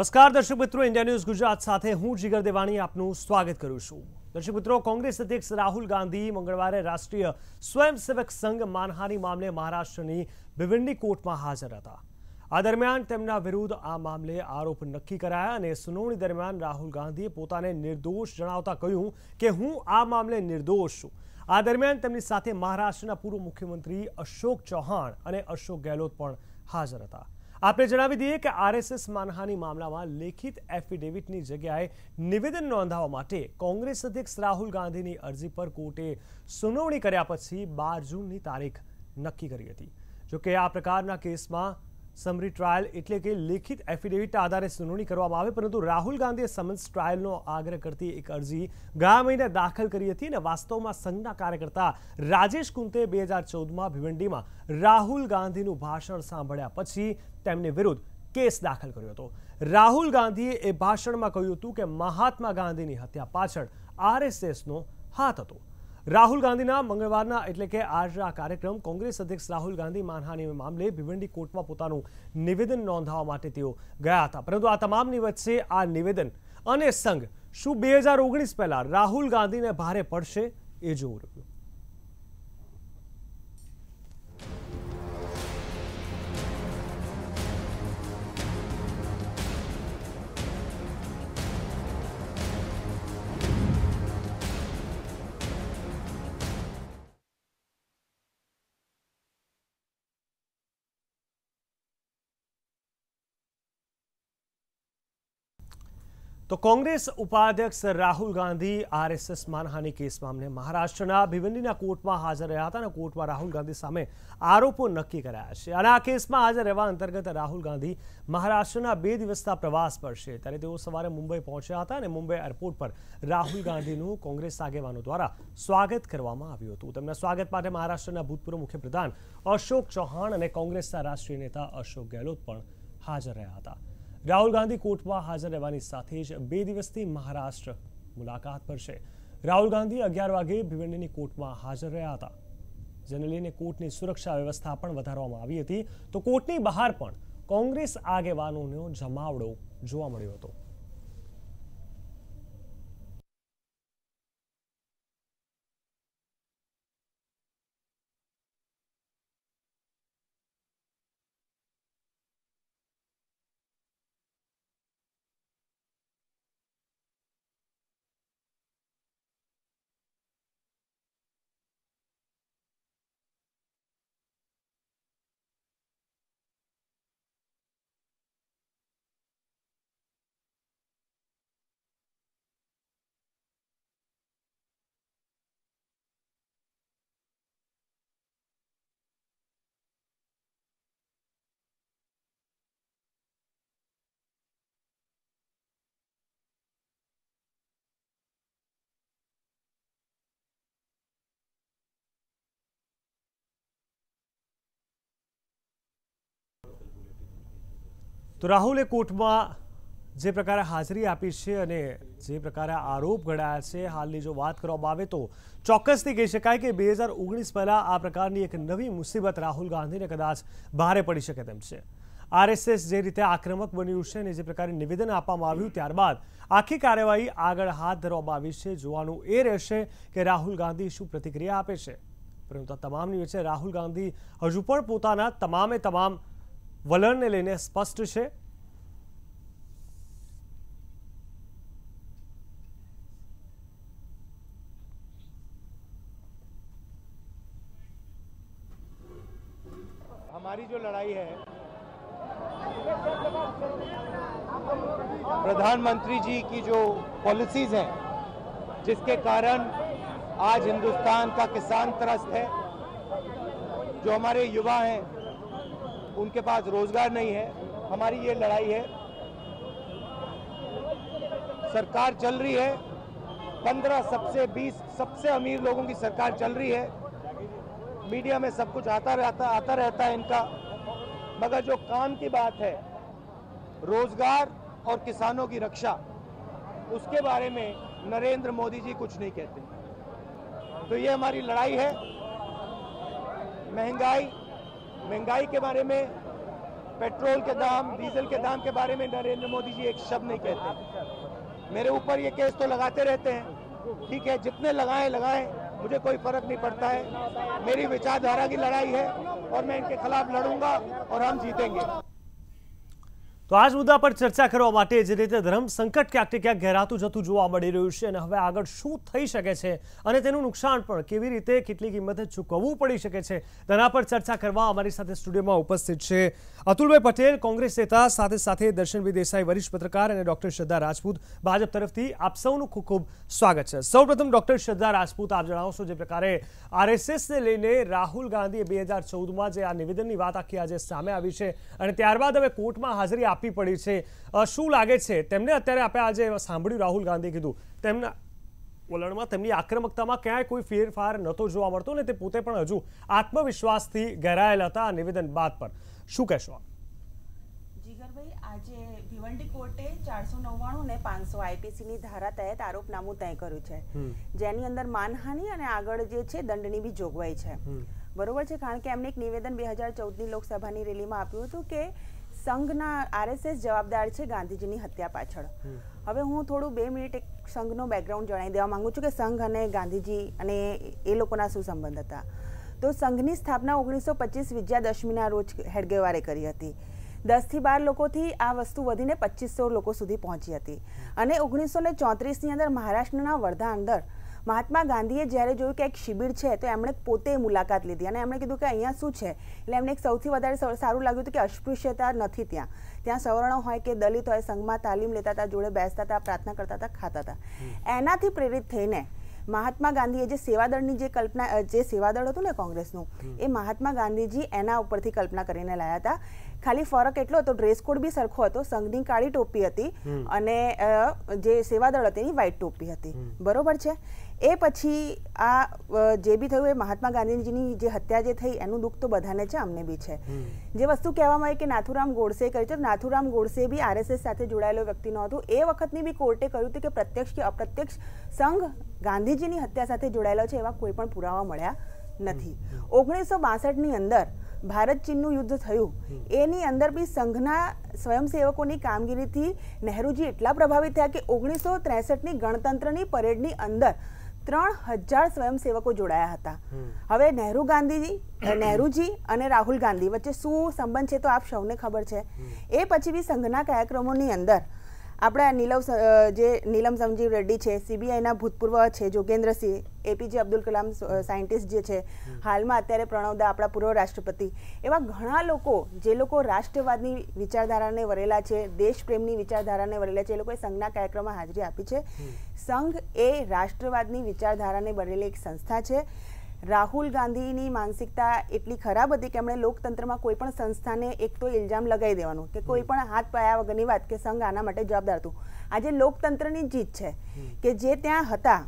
નમસ્કાર દર્શક મિત્રો ઇન્ડિયા ન્યૂઝ ગુજરાત સાથે હું જીગર દેવાણી આપનું સ્વાગત કરું છું દર્શક મિત્રો કોંગ્રેસ અધ્યક્ષ રાહુલ ગાંધી મંગળવારે રાષ્ટ્રીય સ્વયંસેવક સંઘ માનહાનિ મામલે મહારાષ્ટ્રની ભિવંડી કોર્ટમાં હાજર હતા આ દરમિયાન તેમના વિરુદ્ધ આ મામલે આરોપ નક્કી કરાયા અને સુનાવણી દરમિયાન રાહુલ ગાંધીએ પોતાને નિર્દોષ જણાવતા કહ્યું કે હું આ મામલે નિર્દોષ છું આ દરમિયાન તેમની સાથે મહારાષ્ટ્રના પૂર્વ મુખ્યમંત્રી અશોક ચૌહાણ અને અશોક ગેહલોત પણ હાજર હતા આપણે જણાવી દઈએ કે આરએસએસ માનહાની મામલામાં લેખિત એફિડેવિટની જગ્યાએ નિવેદન નોંધાવવા માટે કોંગ્રેસ અધ્યક્ષ રાહુલ ગાંધીની અરજી પર કોર્ટે સુનાવણી કર્યા પછી બાર જૂનની તારીખ નક્કી કરી હતી જોકે આ પ્રકારના કેસમાં સમરી ટ્રાયલ એટલે કે લેખિત એફિડેવિટ આધારે સુનાવણી કરવામાં આવે પરંતુ રાહુલ ગાંધીએ સમન્સ ટ્રાયલનો આગ્રહ કરતી એક અરજી ગયા મહિને દાખલ કરી હતી અને વાસ્તવમાં સંઘના કાર્યકર્તા રાજેશ કુંતે બે હજાર ચૌદમાં ભિવંડીમાં રાહુલ ગાંધીનું ભાષણ સાંભળ્યા પછી તેમની વિરુદ્ધ કેસ દાખલ કર્યો હતો રાહુલ ગાંધીએ એ ભાષણમાં કહ્યું હતું કે મહાત્મા ગાંધીની હત્યા પાછળ આરએસએસનો હાથ હતો રાહુલ ગાંધીના મંગળવારના એટલે કે આજના કાર્યક્રમ કોંગ્રેસ અધ્યક્ષ રાહુલ ગાંધી માનહાની મામલે ભિવંડી કોર્ટમાં પોતાનું નિવેદન નોંધાવવા માટે તેઓ ગયા હતા પરંતુ આ તમામની વચ્ચે આ નિવેદન અને સંઘ શું બે હજાર ઓગણીસ પહેલાં રાહુલ ગાંધીને ભારે પડશે એ જોવું રહ્યું તો કોંગ્રેસ ઉપાધ્યક્ષ રાહુલ ગાંધી આરએસએસ માનહાની કેસ મામલે મહારાષ્ટ્રના ભિવંડીના કોર્ટમાં હાજર રહ્યા હતા અને કોર્ટમાં રાહુલ ગાંધી સામે આરોપો નક્કી કરાયા છે અને આ કેસમાં હાજર રહેવા અંતર્ગત રાહુલ ગાંધી મહારાષ્ટ્રના બે દિવસના પ્રવાસ પર છે ત્યારે તેઓ સવારે મુંબઈ પહોંચ્યા હતા અને મુંબઈ એરપોર્ટ પર રાહુલ ગાંધીનું કોંગ્રેસ આગેવાનો દ્વારા સ્વાગત કરવામાં આવ્યું હતું તેમના સ્વાગત માટે મહારાષ્ટ્રના ભૂતપૂર્વ મુખ્યપ્રધાન અશોક ચૌહાણ અને કોંગ્રેસના રાષ્ટ્રીય નેતા અશોક ગેહલોત પણ હાજર રહ્યા હતા રાહુલ ગાંધી કોર્ટમાં હાજર રહેવાની સાથે જ બે દિવસથી મહારાષ્ટ્ર મુલાકાત પર છે રાહુલ ગાંધી અગિયાર વાગે ભિવંડીની કોર્ટમાં હાજર રહ્યા હતા જેને લઈને કોર્ટની સુરક્ષા વ્યવસ્થા પણ વધારવામાં આવી હતી તો કોર્ટની બહાર પણ કોંગ્રેસ આગેવાનોનો જમાવડો જોવા મળ્યો હતો તો રાહુલે કોર્ટમાં જે પ્રકારે હાજરી આપી છે અને જે પ્રકારે આરોપ ઘડાયા છે હાલની જો વાત કરવામાં આવે તો ચોક્કસથી કહી શકાય કે બે હજાર ઓગણીસ પહેલાં આ પ્રકારની એક નવી મુસીબત રાહુલ ગાંધીને કદાચ ભારે પડી શકે તેમ છે આરએસએસ જે રીતે આક્રમક બન્યું છે અને જે પ્રકારે નિવેદન આપવામાં આવ્યું ત્યારબાદ આખી કાર્યવાહી આગળ હાથ ધરવામાં આવી છે જોવાનું એ રહેશે કે રાહુલ ગાંધી શું પ્રતિક્રિયા આપે છે પરંતુ આ તમામની વચ્ચે રાહુલ ગાંધી હજુ પણ પોતાના તમામે તમામ ने लैने स्पष्ट है हमारी जो लड़ाई है प्रधानमंत्री जी की जो पॉलिसीज हैं जिसके कारण आज हिंदुस्तान का किसान त्रस्त है जो हमारे युवा हैं उनके पास रोजगार नहीं है हमारी ये लड़ाई है सरकार चल रही है पंद्रह सबसे बीस सबसे अमीर लोगों की सरकार चल रही है मीडिया में सब कुछ आता रहता आता रहता है इनका मगर जो काम की बात है रोजगार और किसानों की रक्षा उसके बारे में नरेंद्र मोदी जी कुछ नहीं कहते तो ये हमारी लड़ाई है महंगाई महंगाई के बारे में पेट्रोल के दाम डीजल के दाम के बारे में नरेंद्र मोदी जी एक शब्द नहीं कहते मेरे ऊपर ये केस तो लगाते रहते हैं ठीक है जितने लगाएं लगाएं मुझे कोई फर्क नहीं पड़ता है मेरी विचारधारा की लड़ाई है और मैं इनके खिलाफ लड़ूंगा और हम जीतेंगे તો આ જ મુદ્દા પર ચર્ચા કરવા માટે જે રીતે ધર્મ સંકટ ક્યાંક ક્યાંક ઘેરાતું જતું જોવા મળી રહ્યું છે અને હવે આગળ શું થઈ શકે છે અને તેનું નુકસાન પણ કેવી રીતે કેટલી કિંમતે ચૂકવવું પડી શકે છે તેના પર ચર્ચા કરવા અમારી સાથે સ્ટુડિયોમાં ઉપસ્થિત છે અતુલભાઈ પટેલ કોંગ્રેસ નેતા સાથે સાથે દર્શનભી દેસાઈ વરિષ્ઠ પત્રકાર અને ડોક્ટર શ્રદ્ધા રાજપૂત ભાજપ તરફથી આપ સૌનું ખૂબ ખૂબ સ્વાગત છે સૌપ્રથમ ડોક્ટર શ્રદ્ધા રાજપૂત આપ જણાવશો જે પ્રકારે આરએસએસને લઈને રાહુલ ગાંધીએ બે હજાર ચૌદમાં જે આ નિવેદનની વાત આખી આજે સામે આવી છે અને ત્યારબાદ હવે કોર્ટમાં હાજરી આપવી પડી છે શું લાગે છે તેમને અત્યારે આપણે આજે સાંભળ્યું રાહુલ ગાંધી કીધું તેમના વલણમાં તેમની આક્રમકતામાં ક્યાંય કોઈ ફેરફાર નહોતો જોવા મળતો ને તે પોતે પણ હજુ આત્મવિશ્વાસથી ઘેરાયેલા હતા આ નિવેદન બાદ પર શું કહેશો આજે ભિવંડી કોર્ટે ચારસો નવ્વાણું ને પાંચસો આઈપીસીની ધારા તહેત આરોપનામું તય કર્યું છે જેની અંદર માનહાનિ અને આગળ જે છે દંડની બી જોગવાઈ છે બરોબર છે કારણ કે એમને એક નિવેદન બે હજાર ચૌદની લોકસભાની રેલીમાં આપ્યું હતું કે સંઘના આરએસએસ જવાબદાર છે ગાંધીજીની હત્યા પાછળ હવે હું થોડું બે મિનિટ એક સંઘનો બેકગ્રાઉન્ડ જણાવી દેવા માગું છું કે સંઘ અને ગાંધીજી અને એ લોકોના શું સંબંધ હતા તો સંઘની સ્થાપના ઓગણીસો પચીસ વિજયાદશમીના રોજ હેડગેવારે કરી હતી દસથી બાર લોકોથી આ વસ્તુ વધીને પચીસો લોકો સુધી પહોંચી હતી અને ઓગણીસો ને ચોત્રીસની અંદર મહારાષ્ટ્રના વર્ધા અંદર મહાત્મા ગાંધીએ જ્યારે જોયું કે એક શિબિર છે તો એમણે પોતે મુલાકાત લીધી અને એમણે કીધું કે અહીંયા શું છે એટલે એમને એક સૌથી વધારે સારું લાગ્યું હતું કે અસ્પૃશ્યતા નથી ત્યાં ત્યાં સવર્ણ હોય કે દલિત હોય સંઘમાં તાલીમ લેતા હતા જોડે બેસતા હતા પ્રાર્થના કરતા હતા ખાતા હતા એનાથી પ્રેરિત થઈને મહાત્મા ગાંધીએ જે સેવાદળની જે કલ્પના જે સેવાદળ હતું ને કોંગ્રેસનું એ મહાત્મા ગાંધીજી એના ઉપરથી કલ્પના કરીને લાયા હતા ખાલી ફરક એટલો હતો ડ્રેસ કોડ બી સરખો હતો સંઘની કાળી ટોપી હતી અને જે સેવાદળ હતી એની વ્હાઈટ ટોપી હતી બરોબર છે એ પછી આ જે બી થયું એ મહાત્મા ગાંધીજીની જે હત્યા જે થઈ એનું દુઃખ તો બધાને છે અમને બી છે જે વસ્તુ કહેવામાં આવે કે નાથુરામ ગોડસે કર્યું છે નાથુરામ ગોડસે બી આરએસએસ સાથે જોડાયેલો વ્યક્તિ નહોતું એ વખતની બી કોર્ટે કહ્યું હતું કે પ્રત્યક્ષ કે અપ્રત્યક્ષ સંઘ ગાંધીજીની હત્યા સાથે જોડાયેલો છે એવા કોઈ પણ પુરાવા મળ્યા નથી ઓગણીસો બાસઠની અંદર ભારત ચીનનું યુદ્ધ થયું એની અંદર બી સંઘના સ્વયંસેવકોની કામગીરીથી નહેરુજી એટલા પ્રભાવિત થયા કે ઓગણીસો ત્રેસઠની ગણતંત્રની પરેડની અંદર ત્રણ હજાર સ્વયંસેવકો જોડાયા હતા હવે નહેરુ ગાંધીજી નહેરુજી અને રાહુલ ગાંધી વચ્ચે શું સંબંધ છે તો આપ સૌને ખબર છે એ પછી બી સંઘના કાર્યક્રમોની અંદર આપણે આ નીલવ જે નીલમ સંજીવ રેડ્ડી છે સીબીઆઈના ભૂતપૂર્વ છે જોગેન્દ્રસિંહ એપીજે અબ્દુલ કલામ સાયન્ટિસ્ટ જે છે હાલમાં અત્યારે પ્રણવદા આપણા પૂર્વ રાષ્ટ્રપતિ એવા ઘણા લોકો જે લોકો રાષ્ટ્રવાદની વિચારધારાને વરેલા છે દેશપ્રેમની વિચારધારાને વરેલા છે એ લોકોએ સંઘના કાર્યક્રમમાં હાજરી આપી છે સંઘ એ રાષ્ટ્રવાદની વિચારધારાને બનેલી એક સંસ્થા છે રાહુલ ગાંધીની માનસિકતા એટલી ખરાબ હતી કે એમણે લોકતંત્રમાં કોઈ પણ સંસ્થાને એક તો ઇલ્જામ લગાવી દેવાનું કે કોઈ પણ હાથ પાયા વગરની વાત કે સંઘ આના માટે જવાબદાર હતું આજે લોકતંત્રની જીત છે કે જે ત્યાં હતા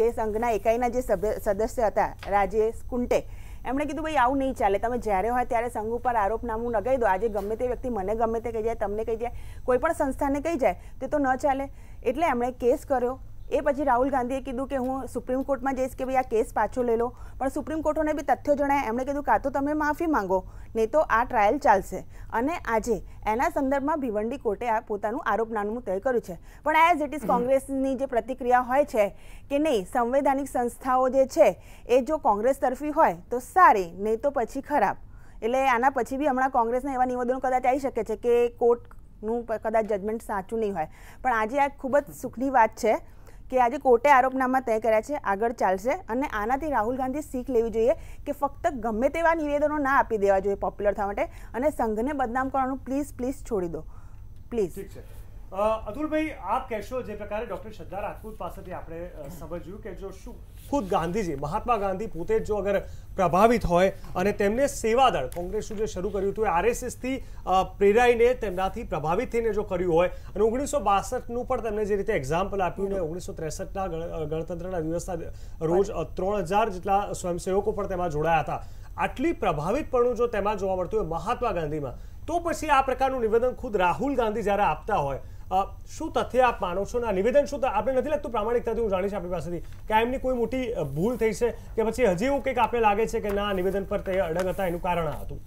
જે સંઘના એકાઈના જે સદસ્ય હતા રાજેશ કુંટે એમણે કીધું ભાઈ આવું નહીં ચાલે તમે જ્યારે હોય ત્યારે સંઘ ઉપર આરોપનામું લગાવી દો આજે ગમે તે વ્યક્તિ મને ગમે તે કહી જાય તમને કહી જાય કોઈ પણ સંસ્થાને કહી જાય તે તો ન ચાલે એટલે એમણે કેસ કર્યો એ પછી રાહુલ ગાંધીએ કીધું કે હું સુપ્રીમ કોર્ટમાં જઈશ કે ભાઈ આ કેસ પાછો લઈ લો પણ સુપ્રીમ કોર્ટોને બી તથ્યો જણાય એમણે કીધું કાં તો તમે માફી માંગો નહીં તો આ ટ્રાયલ ચાલશે અને આજે એના સંદર્ભમાં ભીવંડી કોર્ટે આ પોતાનું આરોપનામું તય કર્યું છે પણ એઝ ઇટ ઇઝ કોંગ્રેસની જે પ્રતિક્રિયા હોય છે કે નહીં સંવૈધાનિક સંસ્થાઓ જે છે એ જો કોંગ્રેસ તરફી હોય તો સારી નહીં તો પછી ખરાબ એટલે આના પછી બી હમણાં કોંગ્રેસના એવા નિવેદનો કદાચ આવી શકે છે કે કોર્ટનું કદાચ જજમેન્ટ સાચું નહીં હોય પણ આજે આ ખૂબ જ સુખની વાત છે કે આજે કોર્ટે આરોપનામા તય કર્યા છે આગળ ચાલશે અને આનાથી રાહુલ ગાંધી શીખ લેવી જોઈએ કે ફક્ત ગમે તેવા નિવેદનો ના આપી દેવા જોઈએ પોપ્યુલર થવા માટે અને સંઘને બદનામ કરવાનું પ્લીઝ પ્લીઝ છોડી દો પ્લીઝ અતુલભાઈ આપ કહેશો જે પ્રકારે ડૉક્ટર શ્રદ્ધા રાજપૂત પાસેથી આપણે સમજ્યું કે જો શું ખુદ ગાંધીજી મહાત્મા ગાંધી પોતે જો અગર પ્રભાવિત હોય અને તેમને સેવાદળ કોંગ્રેસનું જે શરૂ કર્યું હતું આરએસએસથી પ્રેરાઈને તેમનાથી પ્રભાવિત થઈને જો કર્યું હોય અને ઓગણીસો બાસઠનું પણ તેમને જે રીતે એક્ઝામ્પલ આપ્યું ને ઓગણીસો ત્રેસઠના ગણતંત્રના દિવસના રોજ ત્રણ હજાર જેટલા સ્વયંસેવકો પણ તેમાં જોડાયા હતા આટલી પ્રભાવિતપણું જો તેમાં જોવા મળતું હોય મહાત્મા ગાંધીમાં તો પછી આ પ્રકારનું નિવેદન ખુદ રાહુલ ગાંધી જ્યારે આપતા હોય શું તથ્ય આપ માણસોના નિવેદન શું આપણે નથી લાગતું પ્રામાણિકતાથી હું જાણીશ આપણી પાસેથી કે એમની કોઈ મોટી ભૂલ થઈ છે કે પછી હજી એવું કંઈક આપણે લાગે છે કે ના નિવેદન પર તે અડગ હતા એનું કારણ હતું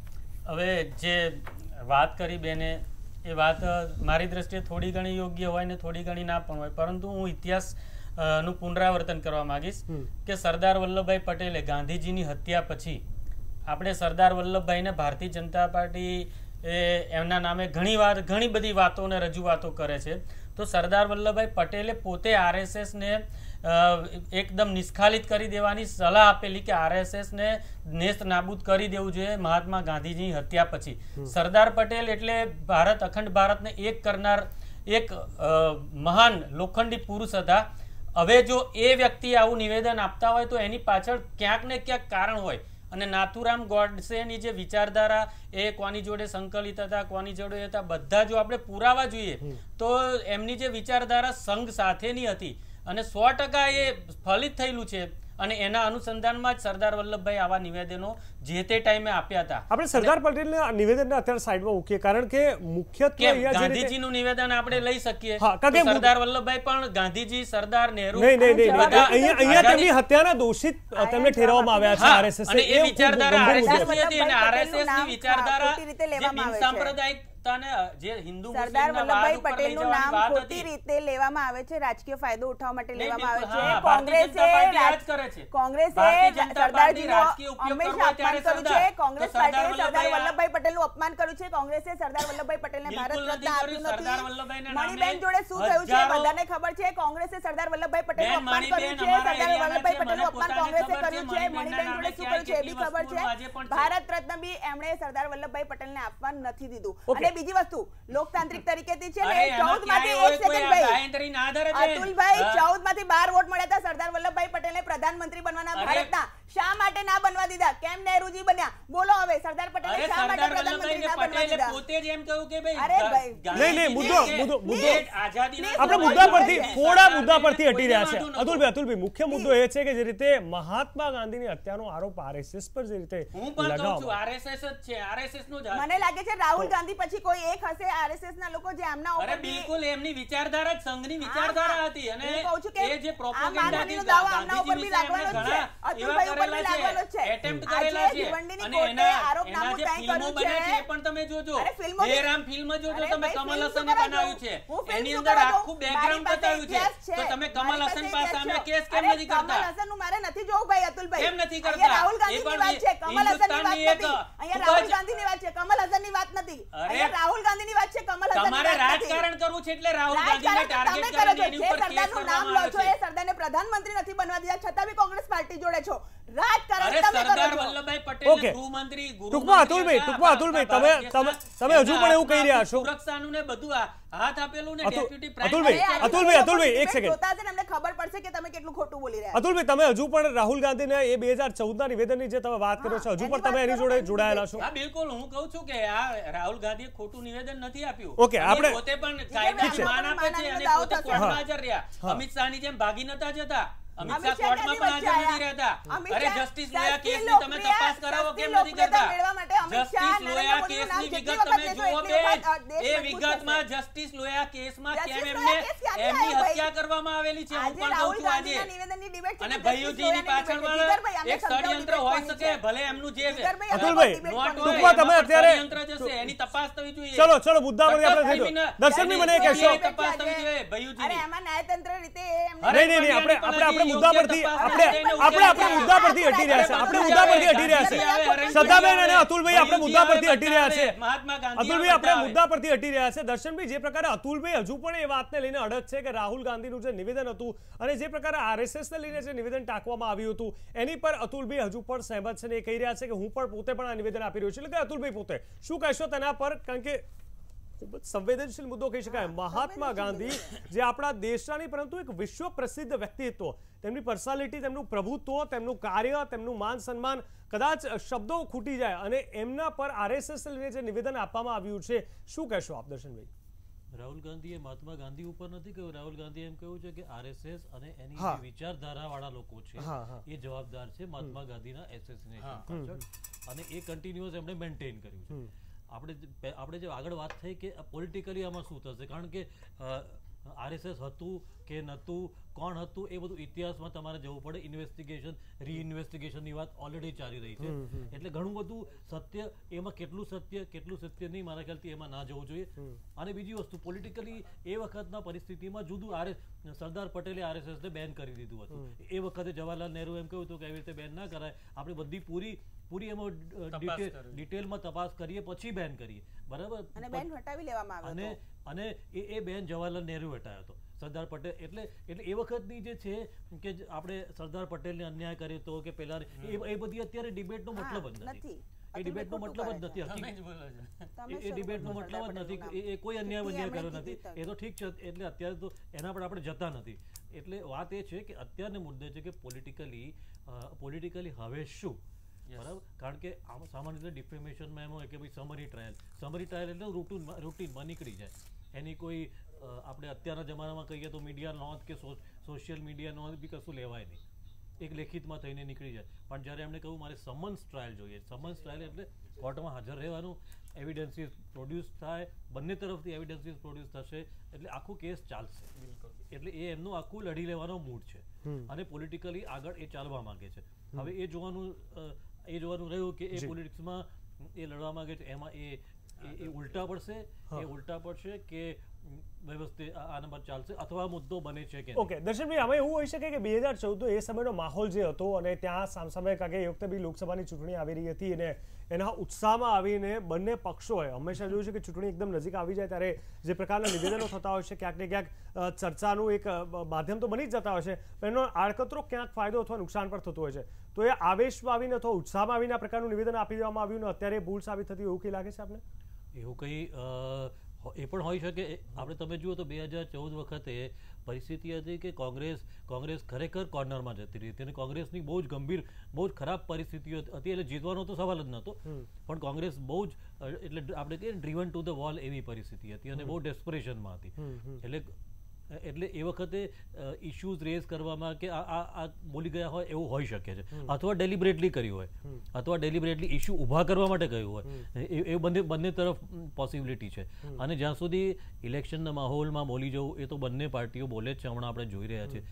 હવે જે વાત કરી બેને એ વાત મારી દ્રષ્ટિએ થોડી ઘણી યોગ્ય હોય ને થોડી ઘણી ના પણ હોય પરંતુ હું ઇતિહાસ નું પુનરાવર્તન કરવા માંગીશ કે સરદાર વલ્લભભાઈ પટેલે ગાંધીજીની હત્યા પછી આપણે સરદાર વલ્લભભાઈને ભારતીય જનતા પાર્ટી એ એમના નામે ઘણી ઘણીવાર ઘણી બધી વાતોને રજૂઆતો કરે છે તો સરદાર વલ્લભભાઈ પટેલે પોતે આરએસએસને એકદમ નિષ્ખાલિત કરી દેવાની સલાહ આપેલી કે આરએસએસને નેસ્ત નાબૂદ કરી દેવું જોઈએ મહાત્મા ગાંધીજીની હત્યા પછી સરદાર પટેલ એટલે ભારત અખંડ ભારતને એક કરનાર એક મહાન લોખંડી પુરુષ હતા હવે જો એ વ્યક્તિ આવું નિવેદન આપતા હોય તો એની પાછળ ક્યાંક ને ક્યાંક કારણ હોય અને નાથુરામ ગોડસેની જે વિચારધારા એ કોની જોડે સંકલિત હતા કોની જોડે હતા બધા જો આપણે પુરાવા જોઈએ તો એમની જે વિચારધારા સંઘ સાથેની હતી અને સો એ ફલિત થયેલું છે અને એના અનુસંધાનમાં જ સરદાર વલ્લભભાઈ આવા નિવેદનો જે તે ટાઈમે આપ્યા હતા આપણે સરદાર પટેલના નિવેદનને અત્યારે સાઈડમાં મૂકીએ કારણ કે મુખ્યત્વે ગાંધીજીનું નિવેદન આપણે લઈ શકીએ સરદાર વલ્લભભાઈ પણ ગાંધીજી સરદાર નેહરુ અહીંયા તેમની હત્યાના દોષિત તેમને ઠેરવવામાં આવ્યા છે આરએસએસ એ વિચારધારા આરએસએસ ની વિચારધારા જે એકતાને છે કોંગ્રેસે અપમાન કર્યું છે સરદાર વલ્લભભાઈ પટેલનું અપમાન કર્યું છે સરદાર વલ્લભભાઈ પટેલને ભારત શું થયું છે બધાને ખબર છે કોંગ્રેસે સરદાર વલ્લભભાઈ પટેલનું અપમાન કર્યું કોંગ્રેસે કર્યું છે મણિબેન જોડે શું કર્યું છે એ બી ખબર છે ભારત રત્ન બી એમણે સરદાર વલ્લભભાઈ પટેલ ને આપવા નથી દીધું અને બીજી વસ્તુ લોકતાંત્રિક તરીકે તે છે ને 14 માંથી 1 સેકન્ડ ભાઈ અતુલભાઈ 14 માંથી 12 વોટ મળ્યા હતા સરદાર વલ્લભભાઈ પટેલને પ્રધાનમંત્રી બનવાના ભારતના શા માટે ના બનવા દીધા કેમ નહેરુજી બન્યા બોલો હવે સરદાર પટેલ શા માટે પ્રધાનમંત્રી ના બનવા દીધા પોતે જ એમ કહ્યું કે ભાઈ અરે ભાઈ નહીં મુદ્દો મુદ્દો મુદ્દો આઝાદી આપણે મુદ્દા પરથી થોડા મુદ્દા પરથી હટી રહ્યા છે અતુલભાઈ અતુલભાઈ મુખ્ય મુદ્દો એ છે કે જે રીતે મહાત્મા ગાંધીની હત્યાનો આરોપ આરએસએસ પર જે રીતે હું પણ કહું છું આરએસએસ જ છે આરએસએસ નો મને લાગે છે રાહુલ ગાંધી પછી માંથી કોઈ એક હશે આરએસએસ ના લોકો જે આમના ઉપર બિલકુલ એમની વિચારધારા જ સંઘની વિચારધારા હતી અને એ જે પ્રોપોગેન્ડા થી આમના ઉપર બી લાગવાનો છે અતુલભાઈ ઉપર બી લાગવાનો છે એટેમ્પ્ટ કરેલા છે અને એના આરોપનામું તય કર્યું છે એ પણ તમે જોજો હે રામ ફિલ્મ જોજો તમે કમલ હસને બનાવ્યું છે એની અંદર આખું બેકગ્રાઉન્ડ બતાવ્યું છે તો તમે કમલ હસન પાસે સામે કેસ કેમ નથી કરતા કમલ હસન નું મારે નથી જોવું ભાઈ અતુલભાઈ કેમ નથી કરતા રાહુલ ગાંધી ની વાત છે કમલ હસન ની વાત નથી અહીંયા રાહુલ ગાંધી ની વાત છે કમલ હસન ની વાત નથી અરે રાહુલ ગાંધીની વાત છે કમલ તમારે રાજકારણ કરવું છે એટલે રાહુલ ગાંધીને ટાર્ગેટ કરીને એની ઉપર કેસ નામ લો છો એ સરદાર સરદારને પ્રધાનમંત્રી નથી બનવા દીધા છતાં બી કોંગ્રેસ પાર્ટી જોડે છો રાજકારણ તમે કરો સરદાર વલ્લભભાઈ પટેલ ગૃહમંત્રી ગુરુ અતુલભાઈ ટુકમાં અતુલભાઈ તમે તમે હજુ પણ એવું કહી રહ્યા છો નું ને બધું આ હાથ આપેલું ને ડેપ્યુટી પ્રાઇમ અતુલભાઈ અતુલભાઈ અતુલભાઈ એક સેકન્ડ જોતા જઈને અમને ખબર પડશે કે તમે કેટલું ખોટું બોલી રહ્યા અતુલભાઈ તમે હજુ પણ રાહુલ ગાંધીને એ 2014 ના નિવેદનની જે તમે વાત કરો છો હજુ પણ તમે એની જોડે જોડાયેલા છો હા બિલકુલ હું કહું છું કે આ રાહુલ ગાંધીએ ખોટું નિવેદન નથી આપ્યું ઓકે આપણે પોતે પણ કાયદાની માન આપે છે અને પોતે કોર્ટમાં હાજર રહ્યા અમિત શાહની જેમ ભાગી નતા જતા ભલે એમનું જે તમે એની તપાસ થવી જોઈએ ન્યાયતંત્ર રીતે મુદ્દા પરથી આપણે આપણે આપણે મુદ્દા પરથી હટી રહ્યા છે આપણે મુદ્દા પરથી હટી રહ્યા છે સદાબેન અને અતુલભાઈ આપણે મુદ્દા પરથી હટી રહ્યા છે અતુલભાઈ આપણે મુદ્દા પરથી હટી રહ્યા છે દર્શનભાઈ જે પ્રકારે અતુલભાઈ હજુ પણ એ વાતને લઈને અડગ છે કે રાહુલ ગાંધીનું જે નિવેદન હતું અને જે પ્રકારે ને લઈને જે નિવેદન ટાંકવામાં આવ્યું હતું એની પર અતુલભાઈ હજુ પણ સહેમત છે ને એ કહી રહ્યા છે કે હું પણ પોતે પણ આ નિવેદન આપી રહ્યો છું એટલે કે અતુલભાઈ પોતે શું કહેશો તેના પર કારણ કે સંવેદનશીલ મુદ્દો કહી શકાય મહાત્મા ગાંધી જે આપણા દેશના પરંતુ એક વિશ્વ પ્રસિદ્ધ વ્યક્તિત્વ તેમની પર્સનાલિટી તેમનું પ્રભુત્વ તેમનું કાર્ય તેમનું માન સન્માન કદાચ શબ્દો ખૂટી જાય અને એમના પર આરએસએસ જે નિવેદન આપવામાં આવ્યું છે શું કહેશો આપ દર્શનભાઈ રાહુલ ગાંધીએ મહાત્મા ગાંધી ઉપર નથી કહ્યું રાહુલ ગાંધી એમ કહ્યું છે કે આરએસએસ અને એની વિચારધારા વાળા લોકો છે એ જવાબદાર છે મહાત્મા ગાંધીના એસેસિનેશન અને એ કન્ટિન્યુઅસ એમણે મેન્ટેન કર્યું છે આપણે આપણે જે આગળ વાત થઈ કે પોલિટિકલી આમાં શું થશે કારણ કે આરએસએસ હતું કે નહોતું કોણ હતું એ બધું ઇતિહાસમાં તમારે જવું પડે ઇન્વેસ્ટિગેશન રીઇન્વેસ્ટિગેશનની વાત ઓલરેડી ચાલી રહી છે એટલે ઘણું બધું સત્ય એમાં કેટલું સત્ય કેટલું સત્ય નહીં મારા ખ્યાલથી એમાં ના જવું જોઈએ અને બીજી વસ્તુ પોલિટિકલી એ વખતના પરિસ્થિતિમાં જુદું આર સરદાર પટેલે આરએસએસને બેન કરી દીધું હતું એ વખતે જવાહરલાલ નહેરુ એમ કહ્યું હતું કે એવી રીતે બેન ના કરાય આપણી બધી પૂરી પૂરી એમાં ડિટેલમાં તપાસ કરીએ પછી બેન કરીએ બરાબર અને બેન હટાવી લેવામાં આવે અને અને એ એ બેન જવાહરલાલ નહેરુ હટાયો હતો સરદાર પટેલ એટલે એટલે એ વખતની જે છે કે આપણે સરદાર પટેલને અન્યાય કર્યો હતો કે પહેલા એ બધી અત્યારે ડિબેટનો મતલબ જ નથી એ ડિબેટનો મતલબ જ નથી એ ડિબેટનો મતલબ જ નથી એ કોઈ અન્યાય અન્યાય કર્યો નથી એ તો ઠીક છે એટલે અત્યારે તો એના પર આપણે જતા નથી એટલે વાત એ છે કે અત્યારનો મુદ્દો છે કે પોલિટિકલી પોલિટિકલી હવે શું બરાબર કારણ કે આમ સામાન્ય રીતે ડિફેમેશનમાં એમ હોય કે ભાઈ સમરી ટ્રાયલ સમરી ટ્રાયલ એટલે રૂટીન રૂટીનમાં નીકળી જાય એની કોઈ આપણે અત્યારના જમાનામાં કહીએ તો મીડિયા નોંધ કે સોશિયલ મીડિયા નોંધ બી કશું લેવાય નહીં એક લેખિતમાં થઈને નીકળી જાય પણ જ્યારે એમણે કહ્યું મારે સમન્સ ટ્રાયલ જોઈએ સમન્સ ટ્રાયલ એટલે કોર્ટમાં હાજર રહેવાનું એવિડન્સીસ પ્રોડ્યુસ થાય બંને તરફથી એવિડન્સીસ પ્રોડ્યુસ થશે એટલે આખું કેસ ચાલશે એટલે એ એમનું આખું લડી લેવાનો મૂડ છે અને પોલિટિકલી આગળ એ ચાલવા માંગે છે હવે એ જોવાનું એ જોવાનું રહ્યું કે એ પોલિટિક્સમાં એ લડવા માંગે છે એમાં એ એ ઉલટા પડશે એ ઉલટા પડશે કે વ્યવસ્થિત આ નંબર ચાલશે અથવા મુદ્દો બને છે ઓકે દર્શનભાઈ આમાં એવું હોઈ શકે કે બે હજાર ચૌદ એ સમયનો માહોલ જે હતો અને ત્યાં સામસામે કારણ એ વખતે બી લોકસભાની ચૂંટણી આવી હતી અને એના ઉત્સાહમાં આવીને બંને પક્ષોએ હંમેશા જોયું છે કે ચૂંટણી એકદમ નજીક આવી જાય ત્યારે જે પ્રકારના નિવેદનો થતા હોય છે ક્યાંક ને ક્યાંક ચર્ચાનું એક માધ્યમ તો બની જ જતા હોય છે એનો આડકતરો ક્યાંક ફાયદો અથવા નુકસાન પણ થતું હોય છે તો એ આવેશમાં આવીને અથવા ઉત્સાહમાં આવીને આ પ્રકારનું નિવેદન આપી દેવામાં આવ્યું અત્યારે ભૂલ સાબિત થતી એવું કંઈ લાગે છે આપને એવું કંઈ એ પણ હોઈ શકે આપણે તમે જુઓ તો બે હજાર ચૌદ વખતે પરિસ્થિતિ હતી કે કોંગ્રેસ કોંગ્રેસ ખરેખર કોર્નરમાં જતી રહી હતી અને કોંગ્રેસની બહુ જ ગંભીર બહુ જ ખરાબ પરિસ્થિતિઓ હતી એટલે જીતવાનો તો સવાલ જ નહોતો પણ કોંગ્રેસ બહુ જ એટલે આપણે કહીએ ડ્રીવન ટુ ધ વોલ એવી પરિસ્થિતિ હતી અને બહુ ડેસ્પરેશનમાં હતી એટલે એટલે એ વખતે ઇશ્યુઝ રેઝ કરવામાં કે આ આ બોલી ગયા હોય એવું હોઈ શકે છે અથવા ડેલિબરેટલી કર્યું હોય અથવા ડેલિબરેટલી ઇશ્યુ ઊભા કરવા માટે કર્યું હોય એ બંને બંને તરફ પોસિબિલિટી છે અને જ્યાં સુધી ઇલેક્શનના માહોલમાં બોલી જવું એ તો બંને પાર્ટીઓ બોલે જ છે હમણાં આપણે જોઈ રહ્યા છીએ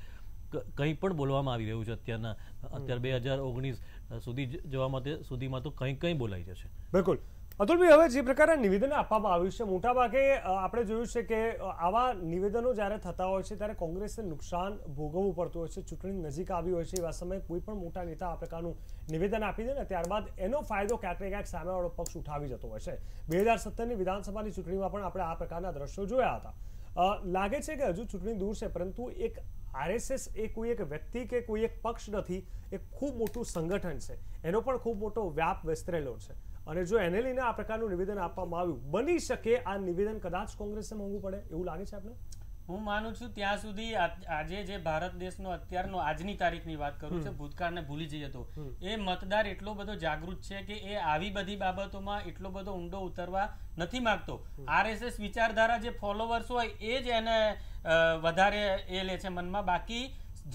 કંઈ પણ બોલવામાં આવી રહ્યું છે અત્યારના અત્યારે બે હજાર ઓગણીસ સુધી જવા માટે સુધીમાં તો કંઈ કંઈ બોલાઈ જશે બિલકુલ અતુલભાઈ હવે જે પ્રકારના નિવેદન આપવામાં આવ્યું છે મોટાભાગે આપણે જોયું છે કે આવા નિવેદનો જ્યારે થતા હોય છે ત્યારે કોંગ્રેસને નુકસાન ભોગવવું પડતું હોય છે ચૂંટણી નજીક આવી હોય છે એવા સમયે કોઈ પણ મોટા નેતા આ પ્રકારનું નિવેદન આપી દે ને ત્યારબાદ એનો ફાયદો ક્યાંક ક્યાંક સામેવાળો પક્ષ ઉઠાવી જતો હોય છે બે હજાર સત્તરની વિધાનસભાની ચૂંટણીમાં પણ આપણે આ પ્રકારના દ્રશ્યો જોયા હતા લાગે છે કે હજુ ચૂંટણી દૂર છે પરંતુ એક આરએસએસ એ કોઈ એક વ્યક્તિ કે કોઈ એક પક્ષ નથી એ ખૂબ મોટું સંગઠન છે એનો પણ ખૂબ મોટો વ્યાપ વિસ્તરેલો છે અને જો એને લઈને આ પ્રકારનું નિવેદન આપવામાં આવ્યું બની શકે આ નિવેદન કદાચ કોંગ્રેસને મોંઘું પડે એવું લાગે છે આપણે હું માનું છું ત્યાં સુધી આજે જે ભારત દેશનો અત્યારનો આજની તારીખની વાત કરું છું ભૂતકાળને ભૂલી જઈએ તો એ મતદાર એટલો બધો જાગૃત છે કે એ આવી બધી બાબતોમાં એટલો બધો ઊંડો ઉતરવા નથી માગતો આરએસએસ વિચારધારા જે ફોલોવર્સ હોય એ જ એને વધારે એ લે છે મનમાં બાકી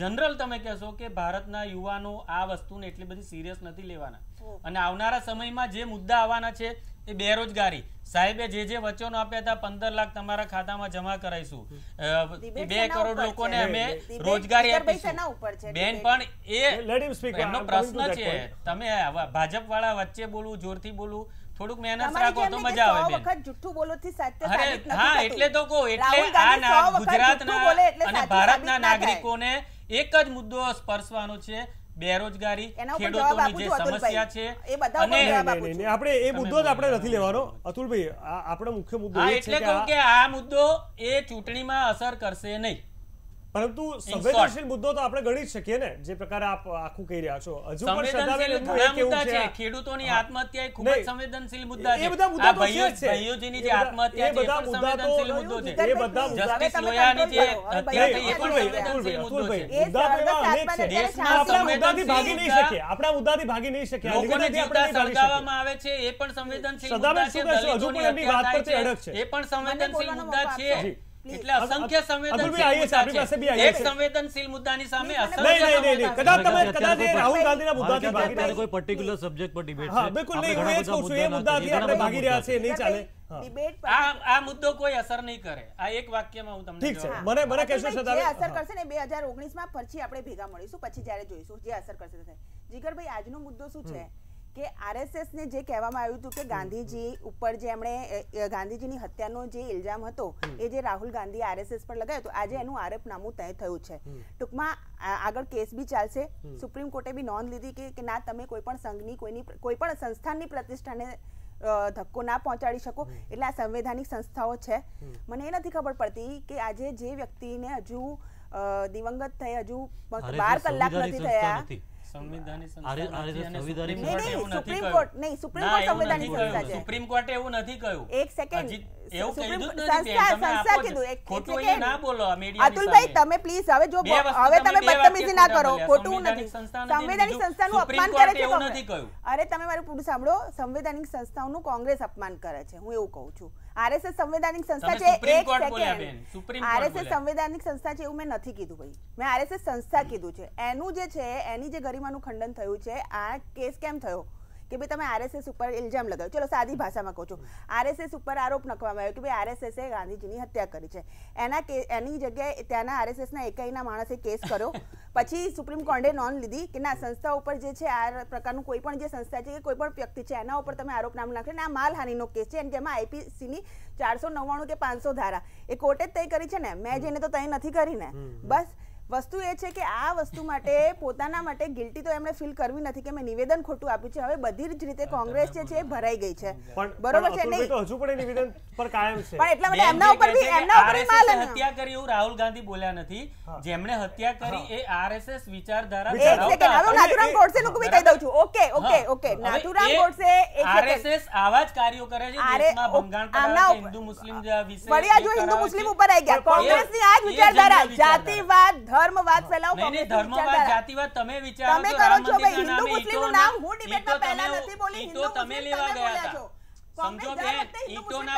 જનરલ તમે કહેશો કે ભારતના યુવાનો આ વસ્તુને એટલી બધી સિરિયસ નથી લેવાના અને આવનારા સમયમાં જે મુદ્દા આવવાના છે એ બેરોજગારી સાહેબે જે જે વચનો આપ્યા હતા પંદર લાખ તમારા ખાતામાં જમા કરાઈશું બે કરોડ લોકોને અમે રોજગારી બેન પણ એ પ્રશ્ન છે તમે ભાજપ વાળા વચ્ચે બોલવું જોરથી બોલવું થોડુંક મહેનત રાખો તો મજા આવે હા એટલે તો કહો એટલે આ ગુજરાતના અને ભારતના નાગરિકોને એક જ મુદ્દો સ્પર્શવાનો છે બેરોજગારી ખેડૂતોની જે સમસ્યા છે અને આપણે એ મુદ્દો જ આપણે નથી લેવાનો અતુલભાઈ આપણો મુખ્ય મુદ્દો એટલે કહું કે આ મુદ્દો એ ચૂંટણીમાં અસર કરશે નહીં પરંતુ સંવેદનશીલ મુદ્દો તો આપણે ગણી જ શકીએ ને જે પ્રકારે આપ આખું કહી રહ્યા છો હજુ પણ કેવું છે ખેડૂતોની આત્મહત્યા ખૂબ જ સંવેદનશીલ મુદ્દા છે એ બધા મુદ્દા તો છે ભૈયોજીની જે આત્મહત્યા છે એ બધા મુદ્દા તો મુદ્દો છે એ બધા જસ્ટિસ લોયાની જે હત્યા થઈ એ પણ સંવેદનશીલ મુદ્દો છે મુદ્દા તો અનેક છે દેશના સંવેદનશીલ ભાગી નહીં શકે આપણા મુદ્દાથી ભાગી નહીં શકે લોકોને જીવતા સળગાવવામાં આવે છે એ પણ સંવેદનશીલ મુદ્દા છે હજુ પણ એમની વાત પર છે અડગ છે એ પણ સંવેદનશીલ મુદ્દા છે એટલે અસંખ્ય મુદ્દો કોઈ અસર નહીં આ એક વાક્યમાં તમને ઠીક છે અસર કરશે ને 2019 માં પછી આપણે ભેગા મળીશું પછી જ્યારે જોઈશું જે અસર કરશે જીગરભાઈ આજનો મુદ્દો શું છે કે આરએસએસ ને જે કહેવામાં આવ્યું હતું કે ગાંધીજી ઉપર જે એમણે ગાંધીજીની હત્યાનો જે ઇલ્જામ હતો એ જે રાહુલ ગાંધી આરએસએસ પર લગાવ્યો તો આજે એનું આરોપનામું તય થયું છે ટૂંકમાં આગળ કેસ બી ચાલશે સુપ્રીમ કોર્ટે બી નોંધ લીધી કે ના તમે કોઈ પણ સંઘની કોઈની કોઈ પણ સંસ્થાની પ્રતિષ્ઠાને ધક્કો ના પહોંચાડી શકો એટલે આ સંવૈધાનિક સંસ્થાઓ છે મને એ નથી ખબર પડતી કે આજે જે વ્યક્તિને હજુ દિવંગત થઈ હજુ બાર કલાક નથી થયા સુપ્રીમ તમે પ્લીઝ હવે જો હવે તમે કરો નથી સંવૈધાનિક સંસ્થાનું અપમાન કરે નથી અરે તમે મારું પૂરું સાંભળો સંવૈધાનિક સંસ્થાઓનું કોંગ્રેસ અપમાન કરે છે હું એવું કઉ છું આરએસએસ સંવિધાનિક સંસ્થા છે એક સેકન્ડ આરએસએસ સંવિધાનિક સંસ્થા છે એવું મેં નથી કીધું ભાઈ મેં આરએસએસ સંસ્થા કીધું છે એનું જે છે એની જે ગરિમાનું ખંડન થયું છે આ કેસ કેમ થયો કે ભાઈ તમે આરએસએસ ઉપર ઇલ્ઝામ લગાવ્યું ચલો સાદી ભાષામાં કહું છું આરએસએસ ઉપર આરોપ નાખવામાં આવ્યો કે ભાઈ આરએસએસે ગાંધીજીની હત્યા કરી છે એના કે એની જગ્યાએ ત્યાંના આરએસએસના એકાઈના માણસે કેસ કર્યો પછી સુપ્રીમ કોર્ટે નોંધ લીધી કે ના સંસ્થા ઉપર જે છે આ પ્રકારનું કોઈ પણ જે સંસ્થા છે કે કોઈ પણ વ્યક્તિ છે એના ઉપર તમે આરોપ નામ નાખશો ને આ માલહાનિનો કેસ છે અને જેમાં આઈપીસીની ચારસો નવ્વાણું કે પાંચસો ધારા એ કોર્ટે જ તય કરી છે ને મેં જઈને તો તય નથી કરી ને બસ વસ્તુ એ છે કે આ વસ્તુ માટે પોતાના માટે ગિલ્ટી તો એમણે ફીલ કરવી નથી કે મેં નિવેદન ખોટું આપ્યું છે હવે બધી જ રીતે કોંગ્રેસ જે છે એ ભરાઈ ગઈ છે બરોબર છે નહીં હજુ પણ નિવેદન પર કાયમ છે પણ એટલા માટે એમના ઉપર બી એમના ઉપર માલ હત્યા કરી એવું રાહુલ ગાંધી બોલ્યા નથી જેમણે હત્યા કરી એ આરએસએસ વિચારધારા ધરાવતા એક સેકન્ડ હવે નાથુરામ ગોડસે નું કહી દઉં છું okay okay okay Nathuram Godse RSS આવા જ કાર્યો કરે છે દેશમાં ભંગાણ કરાવે હિન્દુ મુસ્લિમ વિશે વળી આ જો હિન્દુ મુસ્લિમ ઉપર આવી ગયા કોંગ્રેસની આ જ વિચારધારા જાતિવાદ ધર્મ વાત ફેલાવો નહીં ધર્મવાદ જાતિવાદ તમે વિચારો તમે કરો છો ભાઈ હિન્દુ મુસ્લિમનું નામ હું ડિબેટમાં પહેલા નથી બોલી હિન્દુ તમે લેવા ગયા છો સમજો બેન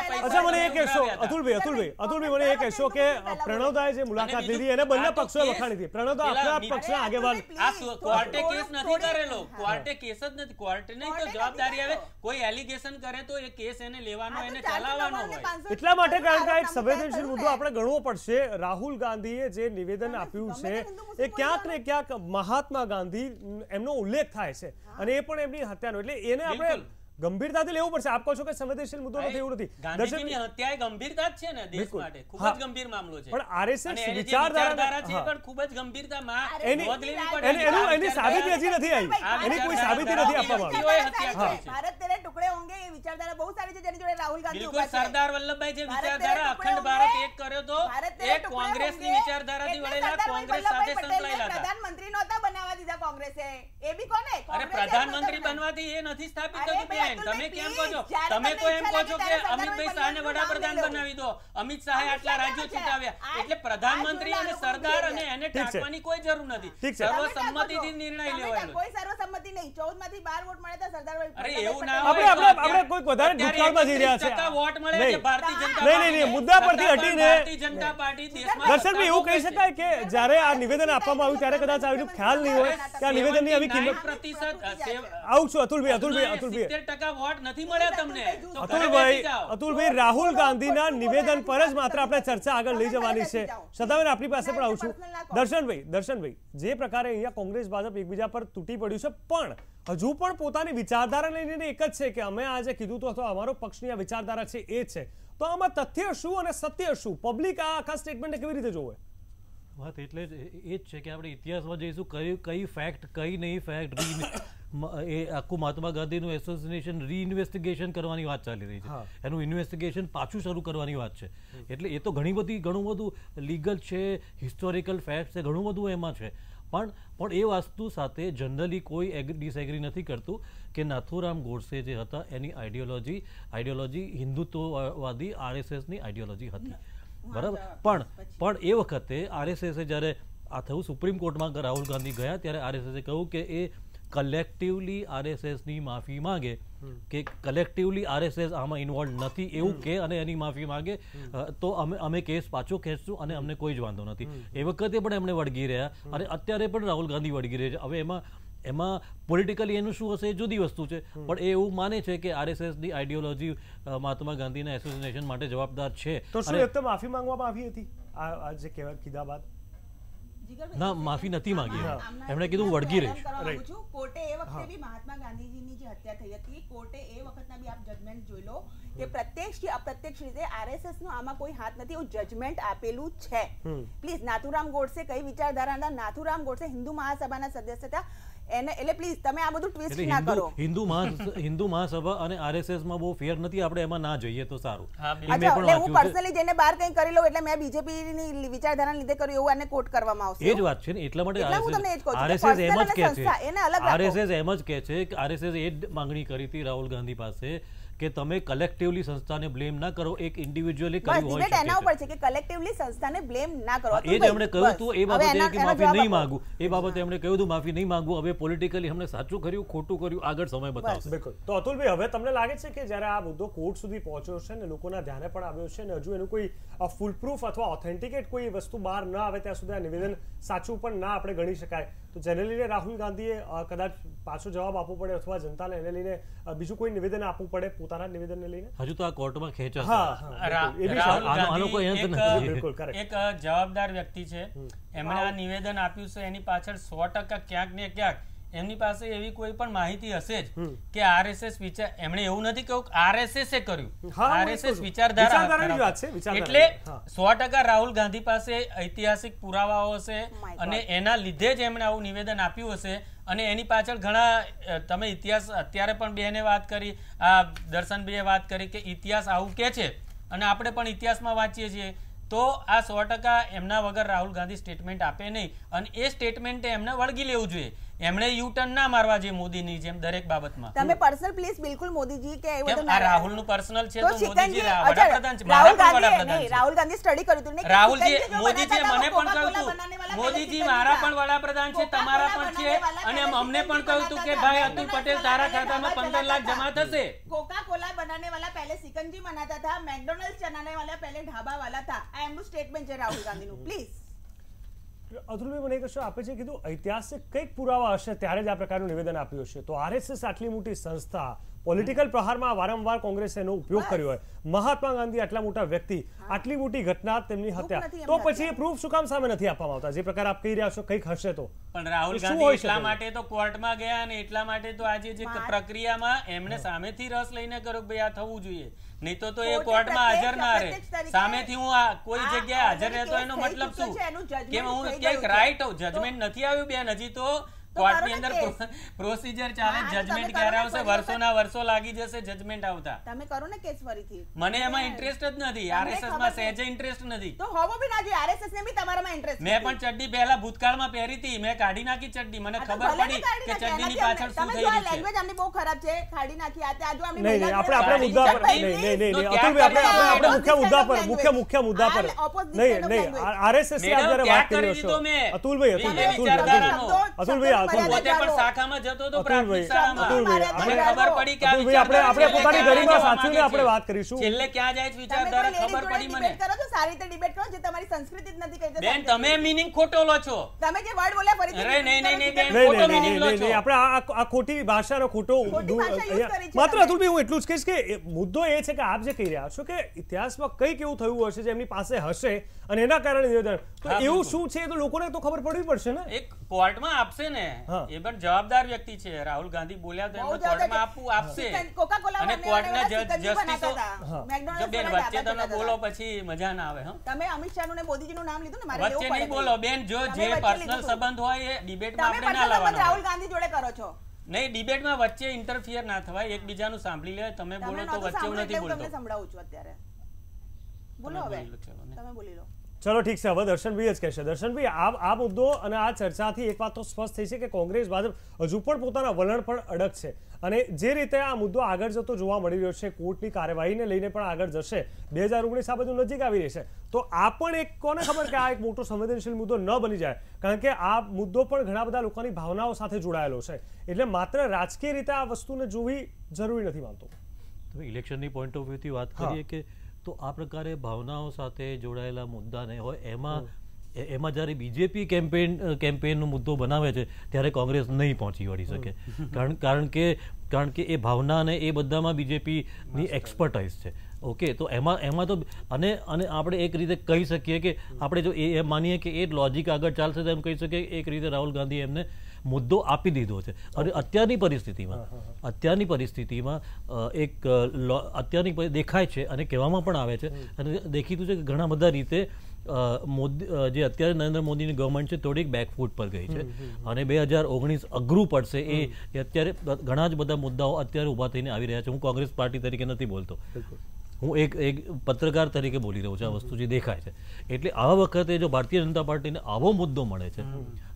અતુલભાઈ અતુલભાઈ કે પ્રણવદાએ જે મુલાકાત લીધી એને બંને પક્ષોએ કોઈ એલિગેશન કરે તો એ કેસ એને લેવાનો એને ચલાવવાનો એટલા માટે કારણ એક સંવેદનશીલ મુદ્દો આપણે ગણવો પડશે રાહુલ ગાંધીએ જે નિવેદન આપ્યું છે એ ક્યાંક ને ક્યાંક મહાત્મા ગાંધી એમનો ઉલ્લેખ થાય છે અને એ પણ એમની હત્યાનો એટલે એને આપણે ગંભીરતાથી લેવું પડશે આપ કહો છો કે સંવેદનશીલ મુદ્દો નથી એવું નથી ગાંધીજીની હત્યા ગંભીરતા છે ને દેશ માટે ખૂબ જ ગંભીર મામલો છે પણ આરએસએસ વિચારધારા છે પણ ખૂબ જ ગંભીરતામાં નોંધ લેવી પડે એનું એની સાબિતી હજી નથી આવી એની કોઈ સાબિતી નથી આપવામાં આવી ભારત તેરે ટુકડે હોંગે એ વિચારધારા બહુ સારી છે જેની જોડે રાહુલ ગાંધી ઉભા છે સરદાર વલ્લભભાઈ જે વિચારધારા અખંડ ભારત એક કર્યો તો એ કોંગ્રેસની વિચારધારાથી વળેલા કોંગ્રેસ સાથે સંકળાયેલા હતા પ્રધાનમંત્રી નહોતા બનાવવા દીધા કોંગ્રેસે એ બી કોને અરે પ્રધાનમંત્રી બનવાથી એ નથી સ્થાપિત થતું બેન તમે કેમ કહો છો તમે તો એમ કહો છો કે અમિતભાઈ શાહને વડાપ્રધાન બનાવી દો અમિત શાહે આટલા રાજ્યો ચીતાવ્યા એટલે પ્રધાનમંત્રી અને સરદાર અને એને ટાંકવાની કોઈ જરૂર નથી સર્વસંમતિથી નિર્ણય લેવાયો કોઈ સર્વસંમતિ નહીં 14 માંથી 12 વોટ મળ્યા હતા સરદારભાઈ અરે એવું ના આપણે આપણે આપણે કોઈ વધારે ભૂતકાળમાં જઈ રહ્યા છે વોટ મળે છે ભારતીય જનતા નહીં નહીં મુદ્દા પરથી હટીને ભારતીય જનતા પાર્ટી દેશમાં દર્શનભાઈ એવું કહી શકાય કે જ્યારે આ નિવેદન આપવામાં આવ્યું ત્યારે કદાચ આવી ખ્યાલ નહીં હોય કે આ નિવેદનની આવી કિંમત પ્રતિશત આવું છું અતુલભાઈ અતુલભાઈ અતુલભાઈ ગાંધીના નિવેદન પર જ માત્ર આપણે ચર્ચા આગળ લઈ જવાની છે સદાબેન આપણી પાસે પણ આવું છું દર્શનભાઈ દર્શનભાઈ જે પ્રકારે અહીંયા કોંગ્રેસ ભાજપ એકબીજા પર તૂટી પડ્યું છે પણ હજુ પણ પોતાની વિચારધારા લઈને એક જ છે કે અમે આજે કીધું તો અમારો પક્ષની આ વિચારધારા છે એ છે તો આમાં તથ્ય શું અને સત્ય શું પબ્લિક આ આખા સ્ટેટમેન્ટ કેવી રીતે જોવે વાત એટલે એ જ છે કે આપણે ઇતિહાસમાં જઈશું કઈ કઈ ફેક્ટ કઈ નહીં ફેક્ટ એ આખું મહાત્મા ગાંધીનું એસોસિએશન રીઇન્વેસ્ટિગેશન કરવાની વાત ચાલી રહી છે એનું ઇન્વેસ્ટિગેશન પાછું શરૂ કરવાની વાત છે એટલે એ તો ઘણી બધી ઘણું બધું લીગલ છે હિસ્ટોરિકલ ફેક્ટ છે ઘણું બધું એમાં છે પણ પણ એ વાસ્તુ સાથે જનરલી કોઈ ડિસએગ્રી નથી કરતું કે નાથુરામ ગોડસે જે હતા એની આઈડિયોલોજી આઈડિયોલોજી હિન્દુત્વવાદી આરએસએસની આઈડિયોલોજી હતી બરાબર પણ પણ એ વખતે આરએસએસે જ્યારે આ થયું સુપ્રીમ કોર્ટમાં રાહુલ ગાંધી ગયા ત્યારે આરએસએસે કહ્યું કે એ કલેક્ટિવલી આરએસએસની માફી માંગે કે કલેક્ટિવલી આરએસએસ આમાં ઇન્વોલ્વ નથી એવું કે અને એની માફી માંગે તો અમે અમે કેસ પાછો ખેંચશું અને અમને કોઈ જ વાંધો નથી એ વખતે પણ એમણે વળગી રહ્યા અને અત્યારે પણ રાહુલ ગાંધી વળગી રહ્યા છે હવે એમાં એમાં પોલિટિકલી એનું શું હશે એ જુદી વસ્તુ છે પણ એ એવું માને છે કે આરએસએસની આઈડિયોલોજી મહાત્મા ગાંધીના એસોસિએશન માટે જવાબદાર છે તો શું માફી માંગવામાં આવી હતી આ જે કીધા બાદ ના માફી નથી માંગી એમણે કીધું વળગી રહીશ કોર્ટે એ વખતે બી મહાત્મા ગાંધીજીની જે હત્યા થઈ હતી કોર્ટે એ વખતના બી આપ જજમેન્ટ જોઈ લો કે પ્રત્યક્ષ કે અપ્રત્યક્ષ રીતે આરએસએસ નો આમાં કોઈ હાથ નથી એવું જજમેન્ટ આપેલું છે પ્લીઝ નાથુરામ ગોડસે કઈ વિચારધારાના નાથુરામ ગોડસે હિન્દુ મહાસભાના સદસ્ય હતા એને એટલે પ્લીઝ તમે આ બધું ટ્વિસ્ટ ના કરો હિન્દુ હિન્દુ મહાસભા અને આરએસએસ માં બહુ ફેર નથી આપણે એમાં ના જઈએ તો સારું અચ્છા એટલે હું પર્સનલી જેને બહાર કંઈ કરી લઉં એટલે મેં બીજેપી ની વિચારધારા લીધે કર્યું એવું આને કોટ કરવામાં આવશે એ જ વાત છે ને એટલા માટે આરએસએસ એમ જ કે છે આરએસએસ એમ જ કે છે કે આરએસએસ એ જ માંગણી કરી હતી રાહુલ ગાંધી પાસે કે તમે કલેક્ટિવલી સંસ્થાને બ્લેમ ના કરો એક ઇન્ડિવિડ્યુઅલી કર્યું હોય શકે એના ઉપર છે કે કલેક્ટિવલી સંસ્થાને બ્લેમ ના કરો એ એમણે કહ્યું હતું એ બાબતે કે માફી નહીં માંગુ એ બાબતે એમણે કહ્યું હતું માફી નહીં માંગુ હવે પોલિટિકલી અમને સાચું કર્યું ખોટું કર્યું આગળ સમય બતાવશે બિલકુલ તો અતુલભાઈ હવે તમને લાગે છે કે જ્યારે આ મુદ્દો કોર્ટ સુધી પહોંચ્યો છે ને લોકોના ધ્યાને પણ આવ્યો છે ને હજુ એનું કોઈ ફૂલ પ્રૂફ અથવા ઓથેન્ટિકેટ કોઈ વસ્તુ બહાર ન આવે ત્યાં સુધી આ નિવેદન સાચું પણ ના આપણે ગણી શકાય તો જેને લઈને રાહુલ ગાંધીએ કદાચ પાછો જવાબ આપવો પડે અથવા જનતાને એને લઈને બીજું કોઈ નિવેદન આપવું પડે પોતાના નિવેદનને લઈને હજુ તો આ કોર્ટમાં ખેંચો એક જવાબદાર વ્યક્તિ છે એમણે આ નિવેદન આપ્યું છે એની પાછળ સો ટકા ક્યાંક ને ક્યાંક એમની પાસે એવી કોઈ પણ માહિતી હશે જ કે આરએસએસ વિચાર એમણે એવું નથી કહ્યું આરએસએસ એ કર્યું આરએસએસ વિચારધારા એટલે સો રાહુલ ગાંધી પાસે ઐતિહાસિક પુરાવાઓ હશે oh અને એના લીધે જ એમણે આવું નિવેદન આપ્યું હશે અને એની પાછળ ઘણા તમે ઇતિહાસ અત્યારે પણ બેને વાત કરી આ દર્શનભાઈએ વાત કરી કે ઇતિહાસ આવું કે છે અને આપણે પણ ઇતિહાસમાં વાંચીએ છીએ તો આ સો એમના વગર રાહુલ ગાંધી સ્ટેટમેન્ટ આપે નહીં અને એ સ્ટેટમેન્ટે એમને વળગી લેવું જોઈએ એમણે યુ ટર્ન ના મારવા જે મોદીની જેમ દરેક બાબતમાં તમે પર્સનલ પ્લીસ બિલકુલ મોદીજી કે રાહુલ નું પર્સનલ છે મોદીજી મારા પણ વડાપ્રધાન છે રાહુલજી મોદીજી મને પણ કહ્યું મોદીજી મારા પણ વડાપ્રધાન છે તમારા પણ છે અને અમને પણ કહ્યું હતું કે ભાઈ અતુલ પટેલ તારા ખાતામાં પંદર લાખ જમા થશે કોકા કોલા બનાને વાળા પહેલે સિકંજી મનાતા હતા મેકડોનલ્ડ ચનાને વાલા પહેલે ઢાબા વાળા હતા આ એમનું સ્ટેટમેન્ટ છે રાહુલ ગાંધી નું પ્લીઝ અતુલભાઈ મને એક આપે છે કીધું ઐતિહાસિક કંઈક પુરાવા હશે ત્યારે જ આ પ્રકારનું નિવેદન આપ્યું છે તો આરએસએસ આટલી મોટી સંસ્થા પોલિટિકલ પ્રહારમાં વારંવાર કોંગ્રેસે એનો ઉપયોગ કર્યો હોય મહાત્મા ગાંધી આટલા મોટા વ્યક્તિ આટલી મોટી ઘટના તેમની હત્યા તો પછી એ પ્રૂફ શું કામ સામે નથી આપવામાં આવતા જે પ્રકાર આપ કહી રહ્યા છો કંઈક હશે તો પણ રાહુલ ગાંધી એટલા માટે તો કોર્ટમાં ગયા અને એટલા માટે તો આજે જે પ્રક્રિયામાં એમને સામેથી રસ લઈને કરો ભાઈ આ થવું જોઈએ નહીં તો તો એ કોર્ટમાં હાજર ના રહે સામેથી હું આ કોઈ જગ્યાએ હાજર રહેતો એનો મતલબ શું કે હું ક્યાંક રાઈટ જજમેન્ટ નથી આવ્યું બેન હજી તો કોર્ટની અંદર પ્રોસિજર ચાલે જજમેન્ટ ક્યારે આવશે વર્ષોના વર્ષો લાગી જશે જજમેન્ટ આવતા તમે કરો ને કેસ ફરીથી મને એમાં ઇન્ટરેસ્ટ જ નથી આરએસએસ માં સહેજે ઇન્ટરેસ્ટ નથી તો હોવો બી ના જોઈએ આરએસએસ ને બી તમારામાં ઇન્ટરેસ્ટ મેં પણ ચડ્ડી પહેલા ભૂતકાળમાં પહેરી હતી મેં કાઢી નાખી ચડ્ડી મને ખબર પડી કે ચડ્ડી ની પાછળ શું થઈ રહ્યું છે લેંગ્વેજ આમની બહુ ખરાબ છે કાઢી નાખી આ તે આજો આમની નહીં આપણે આપણે મુદ્દા પર નહીં નહીં નહીં અતુલભાઈ આપણે આપણે મુખ્ય મુદ્દા પર મુખ્ય મુખ્ય મુદ્દા પર નહીં નહીં આરએસએસ ની અંદર વાત કરી રહ્યો છો અતુલભાઈ અતુલભાઈ અતુલભાઈ પોતે પણ ખોટો લો છો તમે માત્ર અતુલભાઈ હું એટલું જ કહીશ કે મુદ્દો એ છે કે આપ જે કહી રહ્યા છો કે ઇતિહાસમાં કઈ કેવું થયું હશે જે પાસે હશે અને એના કારણે નિવેદન એવું શું છે તો લોકોને તો ખબર પડવી પડશે ને એક કોર્ટમાં આપશે ને એ જવાબદાર વ્યક્તિ છે રાહુલ ગાંધી બોલ્યા તો એમને કોર્ટમાં આપવું આપશે અને કોર્ટના જજ જસ્ટિસો જો બેન વચ્ચે તમે બોલો પછી મજા ના આવે હા તમે અમિત શાહ ને મોદીજી નામ લીધું ને મારે વચ્ચે નહીં બોલો બેન જો જે પર્સનલ સંબંધ હોય એ ડિબેટમાં આપણે ના લાવવાનો રાહુલ ગાંધી જોડે કરો છો નહીં ડિબેટમાં વચ્ચે ઇન્ટરફિયર ના થવાય એકબીજાનું સાંભળી લે તમે બોલો તો વચ્ચે હું નથી બોલતો સંભળાવું છું અત્યારે બોલો હવે તમે બોલી લો ચલો ઠીક છે હવે દર્શનભાઈ જ કહેશે દર્શનભાઈ આ આ મુદ્દો અને આ ચર્ચાથી એક વાત તો સ્પષ્ટ થઈ છે કે કોંગ્રેસ ભાજપ હજુ પણ પોતાના વલણ પણ અડગ છે અને જે રીતે આ મુદ્દો આગળ જતો જોવા મળી રહ્યો છે કોર્ટની કાર્યવાહીને લઈને પણ આગળ જશે બે હજાર ઓગણીસ આ બધું નજીક આવી રહી છે તો આ પણ એક કોને ખબર કે આ એક મોટો સંવેદનશીલ મુદ્દો ન બની જાય કારણ કે આ મુદ્દો પણ ઘણા બધા લોકોની ભાવનાઓ સાથે જોડાયેલો છે એટલે માત્ર રાજકીય રીતે આ વસ્તુને જોવી જરૂરી નથી માનતો ઇલેક્શનની પોઈન્ટ ઓફ વ્યૂથી વાત કરીએ કે તો આ પ્રકારે ભાવનાઓ સાથે જોડાયેલા મુદ્દાને હોય એમાં એમાં જ્યારે બીજેપી કેમ્પેન કેમ્પેનનો મુદ્દો બનાવે છે ત્યારે કોંગ્રેસ નહીં પહોંચી વળી શકે કારણ કારણ કે કારણ કે એ ભાવના અને એ બધામાં બીજેપીની એક્સપર્ટાઇઝ છે ઓકે તો એમાં એમાં તો અને અને આપણે એક રીતે કહી શકીએ કે આપણે જો એ માનીએ કે એ લોજિક આગળ ચાલશે તો એમ કહી શકીએ એક રીતે રાહુલ ગાંધી એમને મુદ્દો આપી દીધો છે અને અત્યારની પરિસ્થિતિમાં અત્યારની પરિસ્થિતિમાં એક અત્યારની દેખાય છે અને કહેવામાં પણ આવે છે અને દેખીતું છે કે ઘણા બધા રીતે મોદી જે અત્યારે નરેન્દ્ર મોદીની ગવર્મેન્ટ છે થોડીક બેકફૂટ પર ગઈ છે અને બે હજાર ઓગણીસ અઘરું પડશે એ અત્યારે ઘણા જ બધા મુદ્દાઓ અત્યારે ઊભા થઈને આવી રહ્યા છે હું કોંગ્રેસ પાર્ટી તરીકે નથી બોલતો હું એક એક પત્રકાર તરીકે બોલી રહ્યો છું આ વસ્તુ જે દેખાય છે એટલે આ વખતે જો ભારતીય જનતા પાર્ટીને આવો મુદ્દો મળે છે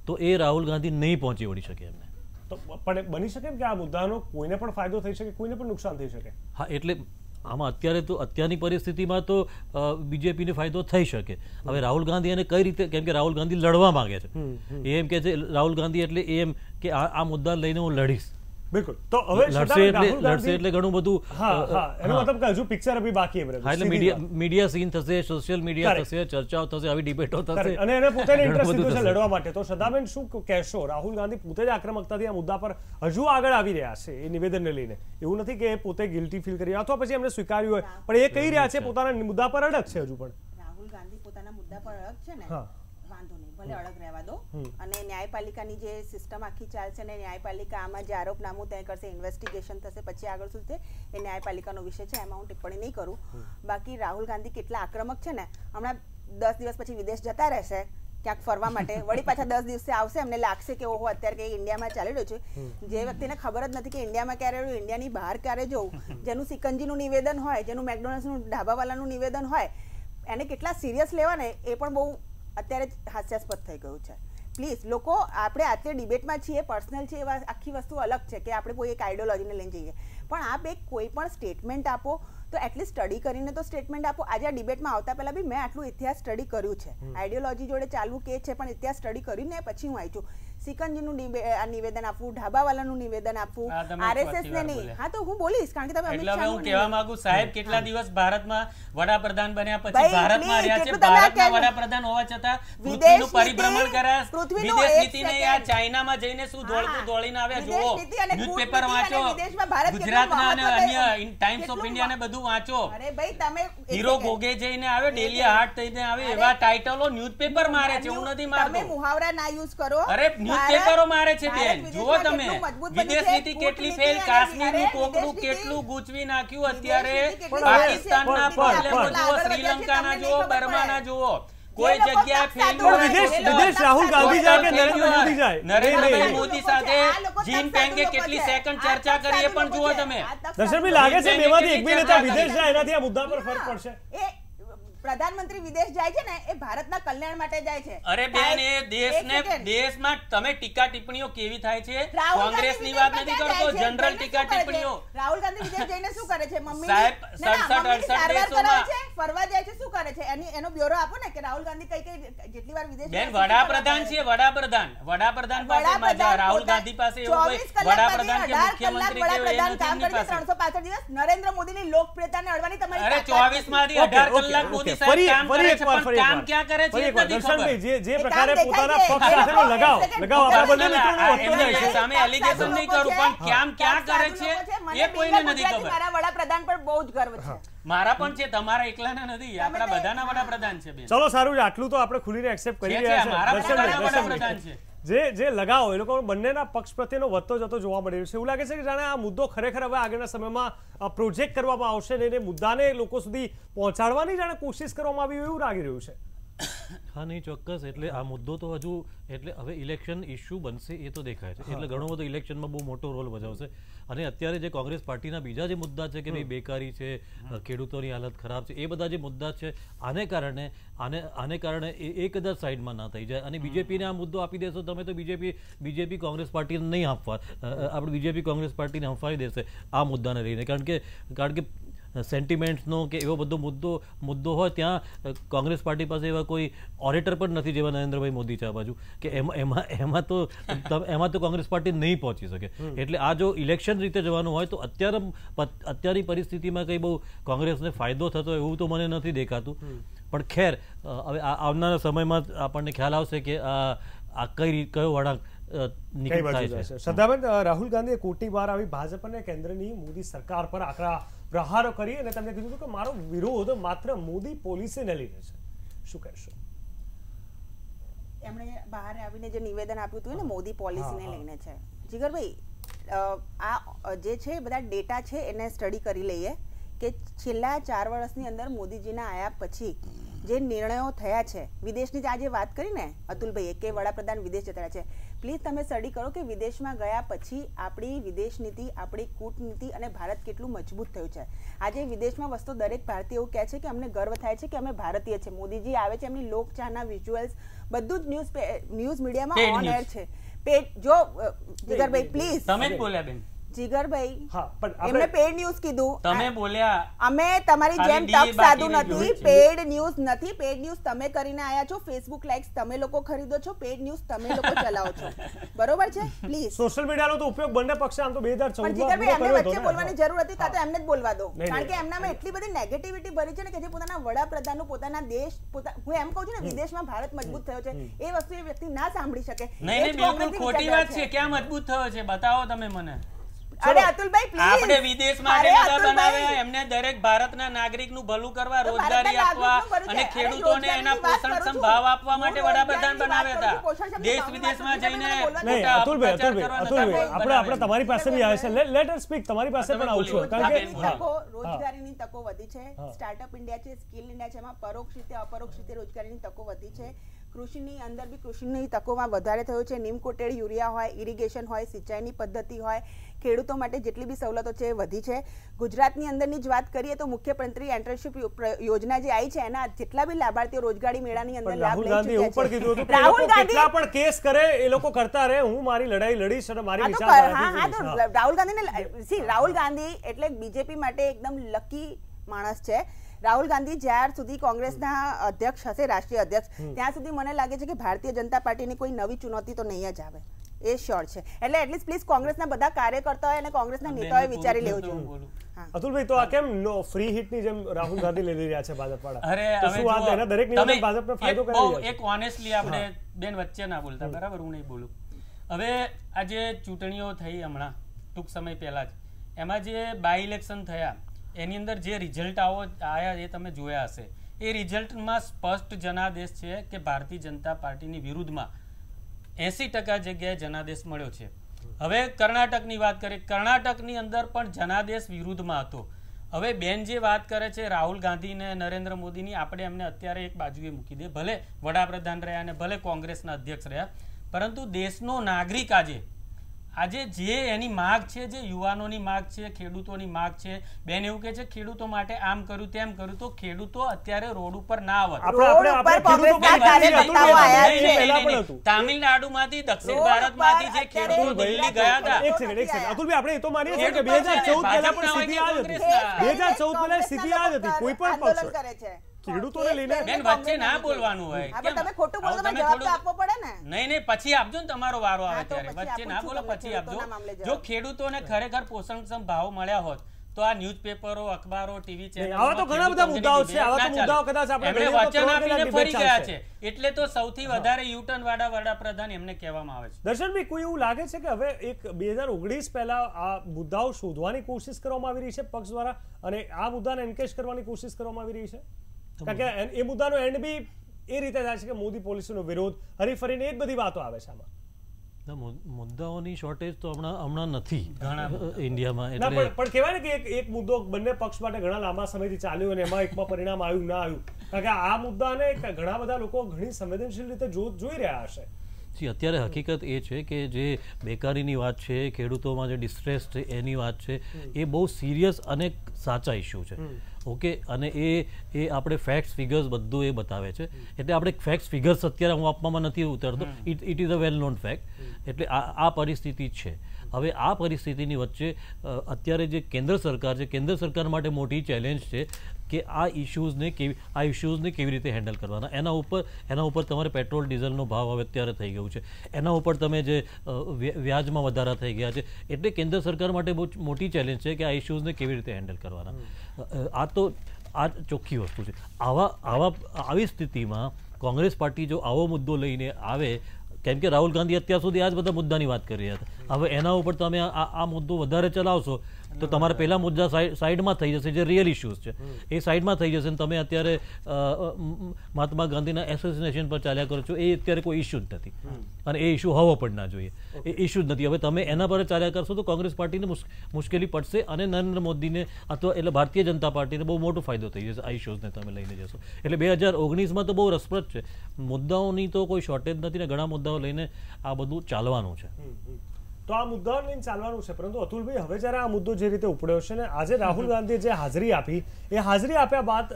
તો એ રાહુલ ગાંધી નહીં પહોંચી વળી શકે એમને તો પણ બની શકે કે આ મુદ્દાનો કોઈને પણ ફાયદો થઈ શકે કોઈને પણ નુકસાન થઈ શકે હા એટલે આમાં અત્યારે તો અત્યારની પરિસ્થિતિમાં તો બીજેપીને ફાયદો થઈ શકે હવે રાહુલ ગાંધી એને કઈ રીતે કેમ કે રાહુલ ગાંધી લડવા માંગે છે એ એમ કે છે રાહુલ ગાંધી એટલે એમ કે આ મુદ્દા લઈને હું લડીશ બિલકુલ તો હવે લડશે એટલે લડશે એટલે ઘણું બધું હા હા એનો મતલબ કે હજુ પિક્ચર અભી બાકી એમ હા એટલે મીડિયા મીડિયા સીન થશે સોશિયલ મીડિયા થશે ચર્ચાઓ થશે આવી ડિબેટો થશે અને એને પોતાને ઇન્ટરેસ્ટ છે લડવા માટે તો સદાબેન શું કહેશો રાહુલ ગાંધી પોતે જ આક્રમકતાથી આ મુદ્દા પર હજુ આગળ આવી રહ્યા છે એ નિવેદનને લઈને એવું નથી કે પોતે ગિલ્ટી ફીલ કરી અથવા પછી એમને સ્વીકાર્યું હોય પણ એ કહી રહ્યા છે પોતાના મુદ્દા પર અડગ છે હજુ પણ રાહુલ ગાંધી પોતાના મુદ્દા પર અડગ છે ને ભલે અડગ રહેવા દો અને ન્યાયપાલિકાની જે સિસ્ટમ આખી ચાલશે ને ન્યાયપાલિકા આમાં જે આરોપનામું તય કરશે ઇન્વેસ્ટિગેશન થશે પછી આગળ શું છે એ ન્યાયપાલિકાનો વિષય છે એમાં હું ટિપ્પણી નહીં કરું બાકી રાહુલ ગાંધી કેટલા આક્રમક છે ને હમણાં દસ દિવસ પછી વિદેશ જતા રહેશે ક્યાંક ફરવા માટે વળી પાછા દસ દિવસે આવશે એમને લાગશે કે ઓહો અત્યારે કંઈ ઇન્ડિયામાં ચાલી રહ્યું છે જે વ્યક્તિને ખબર જ નથી કે ઇન્ડિયામાં ક્યારે રહ્યું ઇન્ડિયાની બહાર ક્યારે જવું જેનું સિકંજીનું નિવેદન હોય જેનું મેકડોનલ્ડ્સનું ઢાબાવાલાનું નિવેદન હોય એને કેટલા સિરિયસ લેવાને એ પણ બહુ અત્યારે જ હાસ્યાસ્પદ થઈ ગયું છે પ્લીઝ લોકો આપણે આજે ડિબેટમાં છીએ પર્સનલ છે એવા આખી વસ્તુ અલગ છે કે આપણે કોઈ એક આઈડિયોલોજીને લઈને જઈએ પણ આપ એક કોઈ પણ સ્ટેટમેન્ટ આપો તો એટલીસ્ટ સ્ટડી કરીને તો સ્ટેટમેન્ટ આપો આજે આ ડિબેટમાં આવતા પહેલાં બી મેં આટલું ઇતિહાસ સ્ટડી કર્યું છે આઈડિયોલોજી જોડે ચાલવું કે છે પણ ઇતિહાસ સ્ટડી કરીને પછી હું આવી છું સિકંજીનું નિવેદન આપવું ઢાબાવાલાનું નિવેદન આપવું આરએસએસ ને નહીં હા તો હું બોલીશ કારણ કે તમે અમિત શાહ હું કહેવા માંગુ સાહેબ કેટલા દિવસ ભારતમાં વડાપ્રધાન બન્યા પછી ભારતમાં રહ્યા છે ભારતમાં વડાપ્રધાન હોવા છતાં પૃથ્વીનું પરિભ્રમણ કરાયા વિદેશ નીતિને આ ચાઇનામાં જઈને શું ધોળતું ધોળીને આવ્યા જુઓ ન્યૂઝપેપર વાંચો ગુજરાતના અને અન્ય ટાઈમ્સ ઓફ ઇન્ડિયા ને બધું વાંચો અરે ભાઈ તમે હીરો ગોગે જઈને આવે ડેલી હાર્ટ થઈને આવે એવા ટાઇટલો ન્યૂઝપેપર મારે છે હું નથી મારતો તમે મુહાવરા ના યુઝ કરો અરે કેટલી ફેલ કાશ્મીરનું કોકડું કેટલું ગુચવી નાખ્યું અત્યારે કોઈ જગ્યાએ ફેલ્યુર વિદેશ વિદેશ રાહુલ નરેન્દ્ર મોદી સાથે જીન પેંગે કેટલી સેકન્ડ ચર્ચા કરી પણ પ્રધાનમંત્રી વિદેશ જાય છે ને એ ભારતના કલ્યાણ માટે જાય છે અરે બેન એ દેશને દેશમાં તમે ટીકા ટિપ્પણીઓ કેવી થાય છે કોંગ્રેસની વાત નથી કરતો જનરલ ટીકા ટિપ્પણીઓ રાહુલ ગાંધી વિદેશ જઈને શું કરે છે મમ્મી સાહેબ 67 68 દેશોમાં ફરવા જાય છે શું કરે છે એની એનો બ્યુરો આપો ને કે રાહુલ ગાંધી કઈ કઈ જેટલી વાર વિદેશ બેન વડાપ્રધાન છે વડાપ્રધાન વડાપ્રધાન પાસે માજા રાહુલ ગાંધી પાસે એવો કોઈ વડાપ્રધાન કે મુખ્યમંત્રી કે વડાપ્રધાન કામ કરે 365 દિવસ નરેન્દ્ર મોદીની લોકપ્રિયતાને અડવાની તમારી અરે 24 માંથી 18 કલાક મોદી ક્યાં ક્યાં કરે છે એ કોઈને નથી મારા પણ છે તમારા એકલાના નથી આપણા બધાના વડાપ્રધાન છે ચલો સારું આટલું તો આપણે ખુલીને એક્સેપ્ટ કરી રહ્યા છે મારા વડાપ્રધાન છે જે જે લગાવો એ લોકો બંનેના પક્ષ પ્રત્યેનો વધતો જતો જોવા મળી રહ્યો છે એવું લાગે છે કે જાણે આ મુદ્દો ખરેખર હવે આગળના સમયમાં પ્રોજેક્ટ કરવામાં આવશે અને એને મુદ્દાને લોકો સુધી પહોંચાડવાની જાણે કોશિશ કરવામાં આવી એવું લાગી રહ્યું છે હા નહીં ચોક્કસ એટલે આ મુદ્દો તો હજુ એટલે હવે ઇલેક્શન ઇસ્યુ બનશે એ તો દેખાય છે એટલે ઘણો બધો ઇલેક્શનમાં બહુ મોટો રોલ ભજવશે અને અત્યારે જે કોંગ્રેસ પાર્ટીના બીજા જે મુદ્દા છે કે ભાઈ બેકારી છે ખેડૂતોની હાલત ખરાબ છે એ બધા જે મુદ્દા છે આને કારણે આને આને કારણે એ કદાચ સાઈડમાં ના થઈ જાય અને બીજેપીને આ મુદ્દો આપી દેશો તમે તો બીજેપી બીજેપી કોંગ્રેસ પાર્ટીને નહીં આપવા આપણે બીજેપી કોંગ્રેસ પાર્ટીને હંફાવી દેશે આ મુદ્દાને લઈને કારણ કે કારણ કે સેન્ટિમેન્ટ્સનો કે એવો બધો મુદ્દો મુદ્દો હોય ત્યાં કોંગ્રેસ પાર્ટી પાસે એવા કોઈ ઓરેટર પણ નથી જેવા નરેન્દ્રભાઈ મોદી છે આ બાજુ કે એમાં એમાં તો એમાં તો કોંગ્રેસ પાર્ટી નહીં પહોંચી શકે એટલે આ જો ઇલેક્શન રીતે જવાનું હોય તો અત્યારે અત્યારની પરિસ્થિતિમાં કંઈ બહુ કોંગ્રેસને ફાયદો થતો એવું તો મને નથી દેખાતું પણ ખેર હવે આવનારા સમયમાં આપણને ખ્યાલ આવશે કે આ કઈ કયો વળાંક નિકટ રાહુલ ગાંધીએ કોટી બાર આવી ભાજપ અને કેન્દ્રની મોદી સરકાર પર આકરા પ્રહારો કરી અને તમને કીધું હતું કે મારો વિરોધ માત્ર મોદી પોલીસને લીધે છે શું કહેશો એમણે બહાર આવીને જે નિવેદન આપ્યું હતું ને મોદી પોલિસીને લઈને છે જીગરભાઈ આ જે છે બધા ડેટા છે એને સ્ટડી કરી લઈએ કે છેલ્લા ચાર વર્ષની અંદર મોદીજીના આયા પછી જે નિર્ણયો થયા છે વિદેશની આજે વાત કરીને ને અતુલભાઈએ કે વડાપ્રધાન વિદેશ જતા છે પ્લીઝ તમે સ્ટડી કરો કે વિદેશમાં ગયા પછી આપણી વિદેશ નીતિ આપણી કૂટનીતિ અને ભારત કેટલું મજબૂત થયું છે આજે વિદેશમાં વસ્તુ દરેક ભારતીય એવું કહે છે કે અમને ગર્વ થાય છે કે અમે ભારતીય છે મોદીજી આવે છે એમની લોકચાહના વિઝ્યુઅલ્સ બધું જ ન્યૂઝ ન્યૂઝ મીડિયામાં ઓન એર છે પેટ જો જીગરભાઈ પ્લીઝ તમે જ બોલ્યા બેન જીગરભાઈ હા પણ એમને પેડ ન્યૂઝ કીધું તમે બોલ્યા અમે તમારી જેમ તક સાદું નથી પેડ ન્યૂઝ નથી પેડ ન્યૂઝ તમે કરીને આયા છો ફેસબુક લાઇક્સ તમે લોકો ખરીદો છો પેડ ન્યૂઝ તમે લોકો ચલાવો છો બરોબર છે પ્લીઝ સોશિયલ મીડિયાનો તો ઉપયોગ બંને પક્ષે આમ તો 2014 માં જીગરભાઈ એમને વચ્ચે બોલવાની જરૂર હતી કાં એમને જ બોલવા દો કારણ કે એમનામાં એટલી બધી નેગેટિવિટી ભરી છે ને કે જે પોતાના વડાપ્રધાનનું પોતાના દેશ પોતા હું એમ કહું છું ને વિદેશમાં ભારત મજબૂત થયો છે એ વસ્તુ એ વ્યક્તિ ના સાંભળી શકે નહીં બિલકુલ ખોટી વાત છે ક્યાં મજબૂત થયો છે બતાવો તમે મને અરે અતુલભાઈ પ્લીઝ આપણે વિદેશ માટે કાયદા બનાવ્યા એમને દરેક ભારતના નાગરિકનું ભલું કરવા રોજગારી આપવા અને ખેડૂતોને એના પોષણક્ષમ ભાવ આપવા માટે વડાપ્રધાન બનાવ્યા હતા દેશ વિદેશમાં જઈને અતુલભાઈ અતુલભાઈ અતુલભાઈ આપણે આપણે તમારી પાસે બી આવે છે લેટ અસ સ્પીક તમારી પાસે પણ આવું છું કારણ કે રોજગારીની તકો વધી છે સ્ટાર્ટઅપ ઇન્ડિયા છે સ્કિલ ઇન્ડિયા છે એમાં પરોક્ષ રીતે અપરોક્ષ રીતે રોજગારીની તકો વધી છે કૃષિની અંદર બી કૃષિની તકોમાં વધારે થયો છે નીમ યુરિયા હોય ઇરિગેશન હોય સિંચાઈની પદ્ધતિ હોય ખેડૂતો માટે જેટલી બી સવલતો છે એ વધી છે ગુજરાતની અંદરની જ વાત કરીએ તો મુખ્યમંત્રી એન્ટરશીપ યોજના જે આવી છે એના જેટલા બી લાભાર્થીઓ રોજગારી મેળાની અંદર લાભ લઈ ચૂક્યા છે રાહુલ ગાંધી પણ કેસ કરે એ લોકો કરતા રહે હું મારી લડાઈ લડીશ અને મારી વિચાર હા હા તો રાહુલ ગાંધીને સી રાહુલ ગાંધી એટલે બીજેપી માટે એકદમ લકી માણસ છે રાહુલ ગાંધી જ્યાર સુધી કોંગ્રેસના અધ્યક્ષ હશે રાષ્ટ્રીય અધ્યક્ષ ત્યાં સુધી મને લાગે છે કે ભારતીય જનતા પાર્ટીની કોઈ નવી ચુનૌતી તો નહીં જ આવે એ શ્યોર છે એટલે એટલીસ્ટ પ્લીઝ કોંગ્રેસના બધા કાર્યકર્તાઓ અને કોંગ્રેસના નેતાઓએ વિચારી લેવું જોઈએ અતુલભાઈ તો આ કેમ ફ્રી હિટ ની જેમ રાહુલ ગાંધી લઈ રહ્યા છે ભાજપ વાળા અરે હવે શું વાત એના દરેક નિવેદન ભાજપને ફાયદો કરે છે એક ઓનેસ્ટલી આપણે બેન વચ્ચે ના બોલતા બરાબર હું નહીં બોલું હવે આ જે ચૂંટણીઓ થઈ હમણાં ટૂંક સમય પહેલા જ એમાં જે બાય ઇલેક્શન થયા એની અંદર જે રિઝલ્ટ આવો આયા એ તમે જોયા હશે એ રિઝલ્ટમાં સ્પષ્ટ જનાદેશ છે કે ભારતીય જનતા પાર્ટીની વિરુદ્ધમાં એંસી ટકા જગ્યાએ જનાદેશ મળ્યો છે હવે કર્ણાટકની વાત કરીએ કર્ણાટકની અંદર પણ જનાદેશ વિરુદ્ધમાં હતો હવે બેન જે વાત કરે છે રાહુલ ગાંધી ને નરેન્દ્ર મોદીની આપણે એમને અત્યારે એક બાજુએ મૂકી દે ભલે વડાપ્રધાન રહ્યા અને ભલે કોંગ્રેસના અધ્યક્ષ રહ્યા પરંતુ દેશનો નાગરિક આજે આજે જે એની માગ છે જે યુવાનોની માગ છે ખેડૂતોની માગ છે બેન એવું કે છે ખેડૂતો માટે આમ કર્યું તેમ કર્યું તો ખેડૂતો અત્યારે રોડ ઉપર ના આવત માંથી દક્ષિણ ભારતમાંથી જે ખેડૂતો દિલ્હી ગયા હતા આપણે એ તો માનીએ છીએ કે 2014 પહેલા પણ સ્થિતિ આ જ હતી 2014 પહેલા સ્થિતિ આ જ હતી કોઈ પણ પક્ષ કરે છે ખેડૂતોને લઈને બેન વચ્ચે ના બોલવાનું હોય કેમ તમે ખોટું બોલો તમે જવાબ તો આપવો પડે ને નહીં નહીં પછી આપજો ને તમારો વારો આવે ત્યારે વચ્ચે ના બોલો પછી આપજો જો ખેડૂતોને ખરેખર પોષણક્ષમ ભાવ મળ્યા હોત તો આ ન્યૂઝપેપરો અખબારો ટીવી ચેનલ આવા તો ઘણા બધા મુદ્દાઓ છે આવા તો મુદ્દાઓ કદાચ આપણે વચન આપીને ફરી ગયા છે એટલે તો સૌથી વધારે યુટર્ન વાડા વડાપ્રધાન એમને કહેવામાં આવે છે દર્શનભાઈ કોઈ એવું લાગે છે કે હવે એક બે 2019 પહેલા આ મુદ્દાઓ શોધવાની કોશિશ કરવામાં આવી રહી છે પક્ષ દ્વારા અને આ મુદ્દાને એન્કેશ કરવાની કોશિશ કરવામાં આવી રહી છે કે એ મુદ્દાનો એન્ડ બી એ રીતે થાય છે કે મોદી પોલિસીનો વિરોધ હરીફરીને એ જ બધી વાતો આવે છે આમાં મુદ્દાઓની શોર્ટેજ તો હમણાં હમણાં નથી ઇન્ડિયામાં એટલે પણ કહેવાય ને કે એક એક મુદ્દો બંને પક્ષ માટે ઘણા લાંબા સમયથી ચાલ્યો અને એમાં એકમાં પરિણામ આવ્યું ના આવ્યું કારણ કે આ મુદ્દાને ઘણા બધા લોકો ઘણી સંવેદનશીલ રીતે જોઈ રહ્યા હશે અત્યારે હકીકત એ છે કે જે બેકારીની વાત છે ખેડૂતોમાં જે ડિસ્ટ્રેસ છે એની વાત છે એ બહુ સિરિયસ અને સાચા ઇસ્યુ છે ઓકે અને એ એ આપણે ફેક્ટ્સ ફિગર્સ બધું એ બતાવે છે એટલે આપણે ફેક્ટ્સ ફિગર્સ અત્યારે હું આપવામાં નથી ઉતરતો it it is a well known fact એટલે આ પરિસ્થિતિ છે હવે આ પરિસ્થિતિની વચ્ચે અત્યારે જે કેન્દ્ર સરકાર છે કેન્દ્ર સરકાર માટે મોટી ચેલેન્જ છે કે આ ઇશ્યુઝને કેવી આ ઇશ્યુઝને કેવી રીતે હેન્ડલ કરવાના એના ઉપર એના ઉપર તમારે પેટ્રોલ ડીઝલનો ભાવ હવે અત્યારે થઈ ગયો છે એના ઉપર તમે જે વ્યાજમાં વધારા થઈ ગયા છે એટલે કેન્દ્ર સરકાર માટે બહુ મોટી ચેલેન્જ છે કે આ ઇશ્યુઝને કેવી રીતે હેન્ડલ કરવાના આ તો આ ચોખ્ખી વસ્તુ છે આવા આવા આવી સ્થિતિમાં કોંગ્રેસ પાર્ટી જો આવો મુદ્દો લઈને આવે કેમ કે રાહુલ ગાંધી અત્યાર સુધી આ જ બધા મુદ્દાની વાત કરી રહ્યા હતા હવે એના ઉપર તમે આ મુદ્દો વધારે ચલાવશો તો તમારે પહેલા મુદ્દા સાઈડમાં થઈ જશે જે રિયલ ઇસ્યુઝ છે એ સાઈડમાં થઈ જશે તમે અત્યારે મહાત્મા ગાંધીના એસોસિએશન પર ચાલ્યા કરો છો એ અત્યારે કોઈ ઇસ્યુ જ નથી અને એ ઇસ્યુ હોવો પણ ના જોઈએ એ ઇસ્યુ જ નથી હવે તમે એના પર ચાલ્યા કરશો તો કોંગ્રેસ પાર્ટીને મુશ્કેલી પડશે અને નરેન્દ્ર મોદીને અથવા એટલે ભારતીય જનતા પાર્ટીને બહુ મોટો ફાયદો થઈ જશે આ ઇસ્યુઝને તમે લઈને જશો એટલે બે હજાર ઓગણીસમાં તો બહુ રસપ્રદ છે મુદ્દાઓની તો કોઈ શોર્ટેજ નથી ને ઘણા મુદ્દાઓ લઈને આ બધું ચાલવાનું છે તો આ મુદ્દાને લઈને ચાલવાનું છે પરંતુ અતુલભાઈ હવે જ્યારે આ મુદ્દો જે રીતે ઉપડ્યો છે ને આજે રાહુલ ગાંધીએ જે હાજરી આપી એ હાજરી આપ્યા બાદ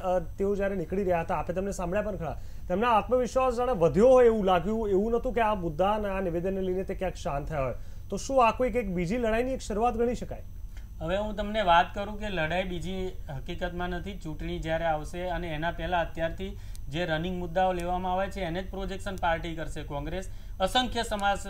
તેઓ જ્યારે નીકળી રહ્યા હતા આપે તમને સાંભળ્યા પણ ખરા તેમના આત્મવિશ્વાસ જાણે વધ્યો હોય એવું લાગ્યું એવું નહોતું કે આ મુદ્દા અને આ નિવેદનને લઈને તે ક્યાંક શાંત થયા હોય તો શું આ કોઈક એક બીજી લડાઈની એક શરૂઆત ગણી શકાય હવે હું તમને વાત કરું કે લડાઈ બીજી હકીકતમાં નથી ચૂંટણી જ્યારે આવશે અને એના પહેલાં અત્યારથી જે રનિંગ મુદ્દાઓ લેવામાં આવે છે એને જ પ્રોજેક્શન પાર્ટી કરશે કોંગ્રેસ અસંખ્ય સમાજ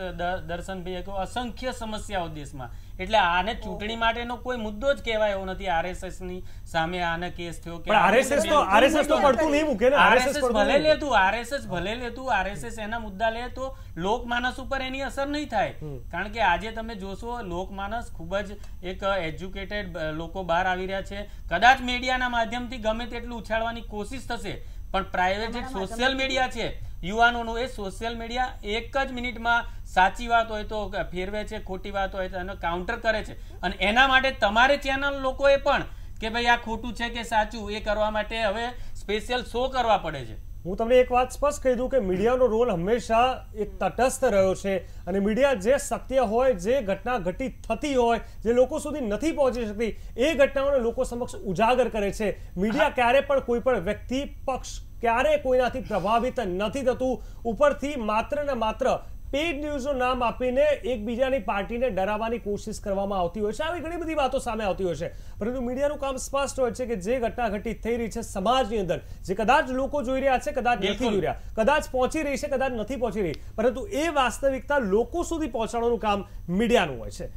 દર્શનભાઈએ કહ્યું અસંખ્ય સમસ્યાઓ દેશમાં એટલે આને ચૂંટણી માટેનો કોઈ મુદ્દો જ કહેવાય એવો નથી આરએસએસ ની સામે આને કેસ થયો કે આરએસએસ તો આરએસએસ તો પડતું નહીં મૂકે ને આરએસએસ ભલે લેતું આરએસએસ ભલે લેતું આરએસએસ એના મુદ્દા લે તો લોકમાનસ ઉપર એની અસર નહીં થાય કારણ કે આજે તમે જોશો લોકમાનસ ખૂબ જ એક એજ્યુકેટેડ લોકો બહાર આવી રહ્યા છે કદાચ મીડિયાના માધ્યમથી ગમે તેટલું ઉછાળવાની કોશિશ થશે પણ પ્રાઇવેટ સોશિયલ મીડિયા છે યુવાનોનું એ સોશિયલ મીડિયા એક જ મિનિટમાં સાચી વાત હોય તો ફેરવે છે ખોટી વાત હોય તો એનો કાઉન્ટર કરે છે અને એના માટે તમારે ચેનલ લોકોએ પણ કે ભાઈ આ ખોટું છે કે સાચું એ કરવા માટે હવે સ્પેશિયલ શો કરવા પડે છે હું તમને એક વાત સ્પષ્ટ કહી દઉં કે મીડિયાનો રોલ હંમેશા એક તટસ્થ રહ્યો છે અને મીડિયા જે સત્ય હોય જે ઘટના ઘટી થતી હોય જે લોકો સુધી નથી પહોંચી શકતી એ ઘટનાઓને લોકો સમક્ષ ઉજાગર કરે છે મીડિયા ક્યારે પણ કોઈ પણ વ્યક્તિ પક્ષ ક્યારે કોઈનાથી પ્રભાવિત નથી થતું ઉપરથી માત્ર ને માત્ર પેડ ન્યૂઝનું નામ આપીને એકબીજાની પાર્ટીને ડરાવવાની કોશિશ કરવામાં આવતી હોય છે આવી ઘણી બધી વાતો સામે આવતી હોય છે પરંતુ મીડિયાનું કામ સ્પષ્ટ હોય છે કે જે ઘટના ઘટી થઈ રહી છે સમાજની અંદર જે કદાચ લોકો જોઈ રહ્યા છે કદાચ નથી જોઈ રહ્યા કદાચ પહોંચી રહી છે કદાચ નથી પહોંચી રહી પરંતુ એ વાસ્તવિકતા લોકો સુધી પહોંચાડવાનું કામ મીડિયાનું હોય છે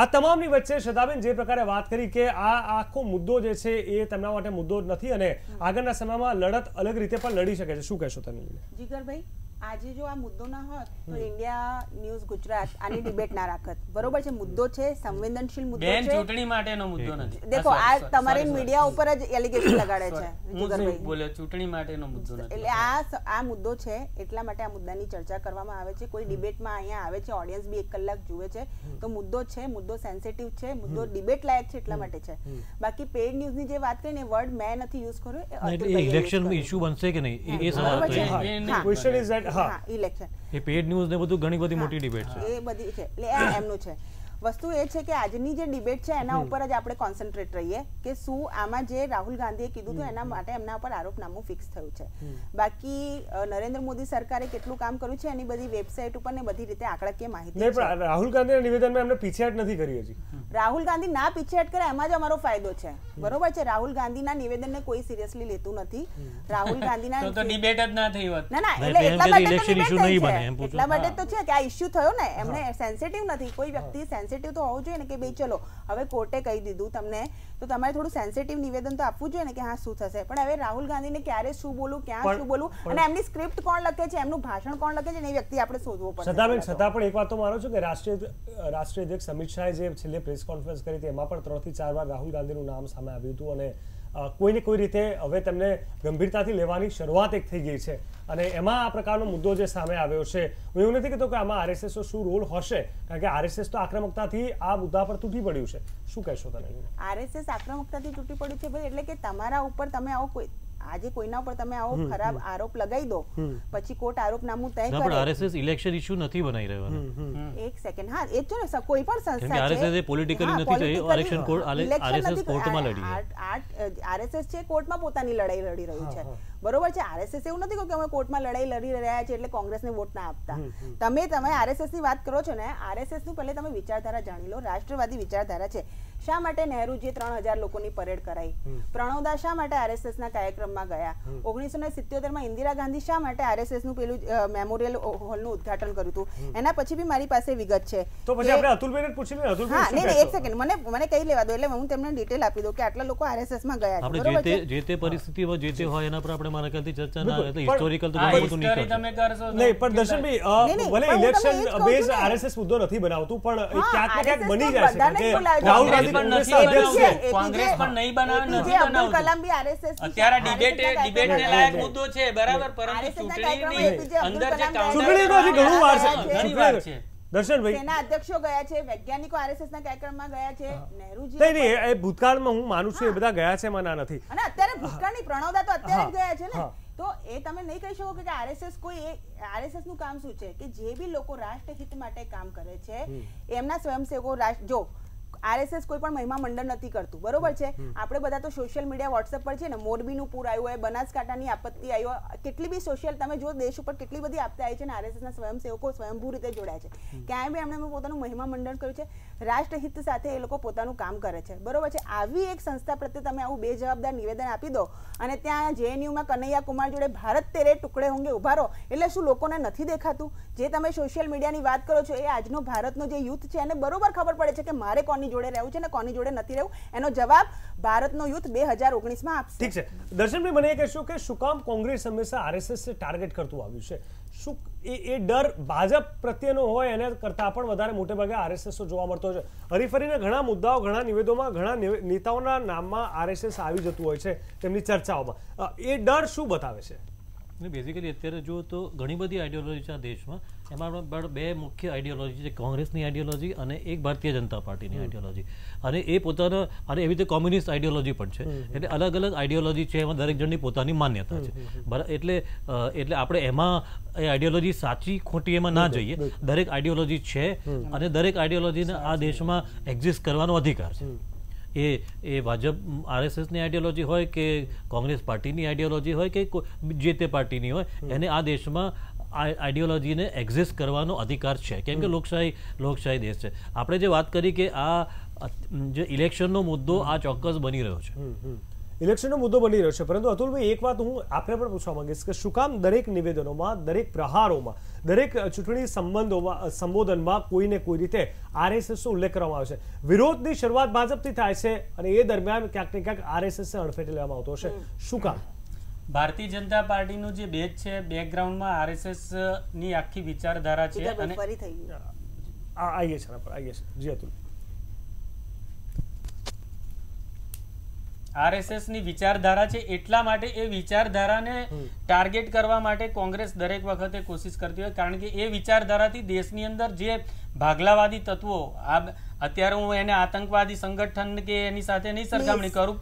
આ તમામની વચ્ચે શ્રદ્ધાબેન જે પ્રકારે વાત કરી કે આ આખો મુદ્દો જે છે એ તેમના માટે મુદ્દો નથી અને આગળના સમયમાં લડત અલગ રીતે પણ લડી શકે છે શું કહેશો તમે જીગરભાઈ આજે જો આ મુદ્દો ના હોત તો ઇન્ડિયા ન્યૂઝ ગુજરાત આની ડિબેટ ના રાખત બરોબર છે મુદ્દો છે સંવેદનશીલ મુદ્દો છે ચૂંટણી માટેનો મુદ્દો નથી દેખો આ તમારે મીડિયા ઉપર જ એલિગેશન લગાડે છે જુગરભાઈ બોલ્યો ચૂંટણી માટેનો મુદ્દો નથી એટલે આ આ મુદ્દો છે એટલા માટે આ મુદ્દાની ચર્ચા કરવામાં આવે છે કોઈ ડિબેટમાં અહીંયા આવે છે ઓડિયન્સ બી એક કલાક જુએ છે તો મુદ્દો છે મુદ્દો સેન્સિટિવ છે મુદ્દો ડિબેટ લાયક છે એટલા માટે છે બાકી પેડ ન્યૂઝની જે વાત ને વર્ડ મેં નથી યુઝ કર્યો ઇલેક્શન ઇશ્યુ બનશે કે નહીં એ સવાલ છે ક્વેશ્ચન ઇઝ હા ઇલેક્શન એ પેડ ન્યૂઝ ને બધું ઘણી બધી મોટી ડિબેટ છે એ બધી છે એટલે એમનું છે વસ્તુ એ છે કે આજની જે ડિબેટ છે એના ઉપર જ આપણે કોન્સન્ટ્રેટ રહીએ કે શું આમાં જે રાહુલ ગાંધીએ કીધું હતું એના માટે એમના પર આરોપનામું ફિક્સ થયું છે બાકી નરેન્દ્ર મોદી સરકારે કેટલું કામ કર્યું છે એની બધી વેબસાઇટ ઉપર ને બધી રીતે આંકડાકીય માહિતી રાહુલ ગાંધીના નિવેદનમાં એમને પીછેહટ નથી કરી હજી રાહુલ ગાંધી ના પીછેહટ કરે એમાં જ અમારો ફાયદો છે બરોબર છે રાહુલ ગાંધીના નિવેદનને કોઈ સિરિયસલી લેતું નથી રાહુલ ગાંધીના તો ડિબેટ જ ના થઈ હોત ના ના એટલે એટલા માટે ઇલેક્શન ઇશ્યુ નહીં બને એટલા માટે તો છે કે આ ઇશ્યુ થયો ને એમને સેન્સિટિવ નથી કોઈ વ્યક્તિ સેન્સિટિવ સેન્સિટિવ તો હોવું જોઈએ ને કે ભાઈ ચલો હવે કોર્ટે કહી દીધું તમને તો તમારે થોડું સેન્સિટિવ નિવેદન તો આપવું જોઈએ ને કે હા શું થશે પણ હવે રાહુલ ગાંધીને ક્યારે શું બોલું ક્યાં શું બોલું અને એમની સ્ક્રિપ્ટ કોણ લખે છે એમનું ભાષણ કોણ લખે છે એ વ્યક્તિ આપણે શોધવો પડશે છતાં છતાં પણ એક વાત તો માનો છો કે રાષ્ટ્રીય રાષ્ટ્રીય અધ્યક્ષ અમિત શાહે જે છેલ્લે પ્રેસ કોન્ફરન્સ કરી હતી એમાં પણ ત્રણથી ચાર વાર રાહુલ ગાંધીનું નામ સામે આવ્યું હતું અને કોઈને કોઈ રીતે હવે તેમને ગંભીરતાથી લેવાની શરૂઆત એક થઈ ગઈ છે અને એમાં આ પ્રકારનો મુદ્દો જે સામે આવ્યો છે હું એવું નથી કહેતો કે આમાં આરએસએસનો શું રોલ હશે કારણ કે આરએસએસ તો આક્રમકતાથી આ મુદ્દા પર તૂટી પડ્યું છે શું કહેશો તમે આરએસએસ આક્રમકતાથી તૂટી પડ્યું છે ભાઈ એટલે કે તમારા ઉપર તમે આવો કોઈ આજે કોઈના ઉપર તમે આવો ખરાબ આરોપ લગાવી દો પછી કોર્ટ આરોપનામું તય કરે પણ આરએસએસ ઇલેક્શન ઇશ્યુ નથી બનાવી રહ્યો એક સેકન્ડ હા એ છે ને કોઈ પણ સંસ્થા છે આરએસએસ પોલિટિકલી નથી થઈ ઇલેક્શન કોર્ટ આરએસએસ કોર્ટમાં લડી આરએસએસ છે કોર્ટમાં પોતાની લડાઈ લડી રહી છે બરોબર છે આરએસએસ એવું નથી કે અમે કોર્ટમાં લડાઈ લડી રહ્યા છીએ એટલે કોંગ્રેસને વોટ ના આપતા તમે તમે આરએસએસની વાત કરો છો ને આરએસએસનું પહેલે તમે વિચારધારા જાણી લો રાષ્ટ્રવાદી વિચારધારા છે શા માટે નહેરુજીએ ત્રણ હજાર લોકોની પરેડ કરાઈ પ્રણવદા શા માટે આરએસએસના કાર્યક્રમમાં ગયા ઓગણીસો ને સિત્યોતેરમાં ઇન્દિરા ગાંધી શા માટે આરએસએસનું પેલું મેમોરિયલ હોલનું ઉદઘાટન કર્યું હતું એના પછી બી મારી પાસે વિગત છે તો પછી આપણે અતુલબેન પૂછી લઈએ હા નહીં એક સેકન્ડ મને મને કહી લેવા દો એટલે હું તમને ડિટેલ આપી દઉં કે આટલા લોકો આરએસએસમાં ગયા છે બરોબર જે તે પરિસ્થિતિમાં જે તે હોય એના પર આપણે મારા ખ્યાલથી ચર્ચા ના એટલે હિસ્ટોરિકલ તો ઘણું બધું નીકળે નહીં પણ દર્શનભાઈ ભલે ઇલેક્શન બેઝ આરએસએસ મુદ્દો નથી બનાવતું પણ ક્યાંક ને ક્યાંક બની જાય છે કે રાહુલ ગાંધી કોંગ્રેસ અધ્યક્ષ છે કોંગ્રેસ પણ નહીં બનાવ નથી બનાવતું કલામ બી આરએસએસ અત્યારે ડિબેટ ડિબેટ ને લાયક મુદ્દો છે બરાબર પરંતુ ચૂંટણીની અંદર જે ચૂંટણીનો હજી ઘણું વાર છે ઘણી વાર છે વૈજ્ઞાનિકો છે નહેરુજી નહીં નહીં ભૂતકાળમાં હું માનું છું એ બધા ગયા છે માના નથી અને અત્યારે ભૂતકાળની પ્રણવદા તો અત્યારે ગયા છે ને તો એ તમે નહીં કહી શકો કે આરએસએસ કોઈ આરએસએસ નું કામ શું છે કે જે બી લોકો રાષ્ટ્રહિત માટે કામ કરે છે એમના સ્વયંસેવકો રાષ્ટ્ર જો આરએસએસ કોઈ પણ મહિમા મંડળ નથી કરતું બરોબર છે આપણે બધા તો સોશિયલ મીડિયા વોટ્સએપ પર છે ને મોરબીનું પૂર આવ્યું હોય બનાસકાંઠાની આપત્તિ આવી હોય કેટલી બી સોશિયલ તમે જો દેશ ઉપર કેટલી બધી આપતી આવી છે ને આરએસએસના સ્વયંસેવકો સ્વયંભૂ રીતે જોડાય છે ક્યાંય બી એમણે પોતાનું મહિમા મંડળ કર્યું છે રાષ્ટ્રહિત સાથે એ લોકો પોતાનું કામ કરે છે બરોબર છે આવી એક સંસ્થા પ્રત્યે તમે આવું બેજવાબદાર નિવેદન આપી દો અને ત્યાં જેએનયુમાં કનૈયા કુમાર જોડે ભારત તેરે ટુકડે હોંગે ઉભા રહો એટલે શું લોકોને નથી દેખાતું જે તમે સોશિયલ મીડિયાની વાત કરો છો એ આજનો ભારતનો જે યુથ છે એને બરોબર ખબર પડે છે કે મારે કોની જોડે રહેવું છે ને કોની જોડે નથી રહેવું એનો જવાબ ભારતનો યુથ બે હજાર ઓગણીસમાં આપશે ઠીક છે દર્શનભાઈ મને એ કહેશું કે શું કામ કોંગ્રેસ હંમેશા આરએસએસ ટાર્ગેટ કરતું આવ્યું છે શું એ એ ડર ભાજપ પ્રત્યેનો હોય એને કરતાં પણ વધારે મોટેભાગે આરએસએસનો જોવા મળતો છે હરીફરીને ઘણા મુદ્દાઓ ઘણા નિવેદોમાં ઘણા નેતાઓના નામમાં આરએસએસ આવી જતું હોય છે તેમની ચર્ચાઓમાં એ ડર શું બતાવે છે બેઝિકલી અત્યારે જો તો ઘણી બધી આઈડિયોલોજી છે આ દેશમાં એમાં બે મુખ્ય આઈડિયોલોજી છે કોંગ્રેસની આઈડિયોલોજી અને એક ભારતીય જનતા પાર્ટીની આઈડિયોલોજી અને એ પોતાના અને એવી રીતે કોમ્યુનિસ્ટ આઈડિયોલોજી પણ છે એટલે અલગ અલગ આઈડિયોલોજી છે એમાં દરેક જણની પોતાની માન્યતા છે એટલે એટલે આપણે એમાં એ આઈડિયોલોજી સાચી ખોટી એમાં ના જઈએ દરેક આઈડિયોલોજી છે અને દરેક આઈડિયોલોજીને આ દેશમાં એક્ઝિસ્ટ કરવાનો અધિકાર છે એ એ ભાજપ આરએસએસની આઈડિયોલોજી હોય કે કોંગ્રેસ પાર્ટીની આઈડિયોલોજી હોય કે જે તે પાર્ટીની હોય એને આ દેશમાં આઈડિયોલોજીને એક્ઝિસ્ટ કરવાનો અધિકાર છે કેમ કે લોકશાહી લોકશાહી દેશ છે આપણે જે વાત કરી કે આ જે ઇલેક્શનનો મુદ્દો આ ચોક્કસ બની રહ્યો છે ઇલેક્શનનો મુદ્દો બની રહ્યો છે પરંતુ અતુલભાઈ એક વાત હું આપને પણ પૂછવા માંગીશ કે શું કામ દરેક નિવેદનોમાં દરેક પ્રહારોમાં દરેક ચૂંટણી સંબંધોમાં સંબોધનમાં કોઈને કોઈ રીતે આરએસએસનો ઉલ્લેખ કરવામાં આવે છે વિરોધની શરૂઆત ભાજપથી થાય છે અને એ દરમિયાન ક્યાંક ને ક્યાંક આરએસએસને અડફેટે લેવામાં આવતો છે શું કામ ભારતીય જનતા પાર્ટીનું જે બેજ છે બેકગ્રાઉન્ડમાં આરએસએસ ની આખી વિચારધારા છે અને આઈએ છે આઈએ છે જી અતુલ આરએસએસ ની વિચારધારા છે એટલા માટે એ વિચારધારાને ટાર્ગેટ કરવા માટે કોંગ્રેસ દરેક વખતે કોશિશ કરતી હોય કારણ કે એ વિચારધારાથી દેશની અંદર જે ભાગલાવાદી તત્વો આ અત્યારે હું એને આતંકવાદી સંગઠન કે એની સાથે નહીં સરખામણી કરું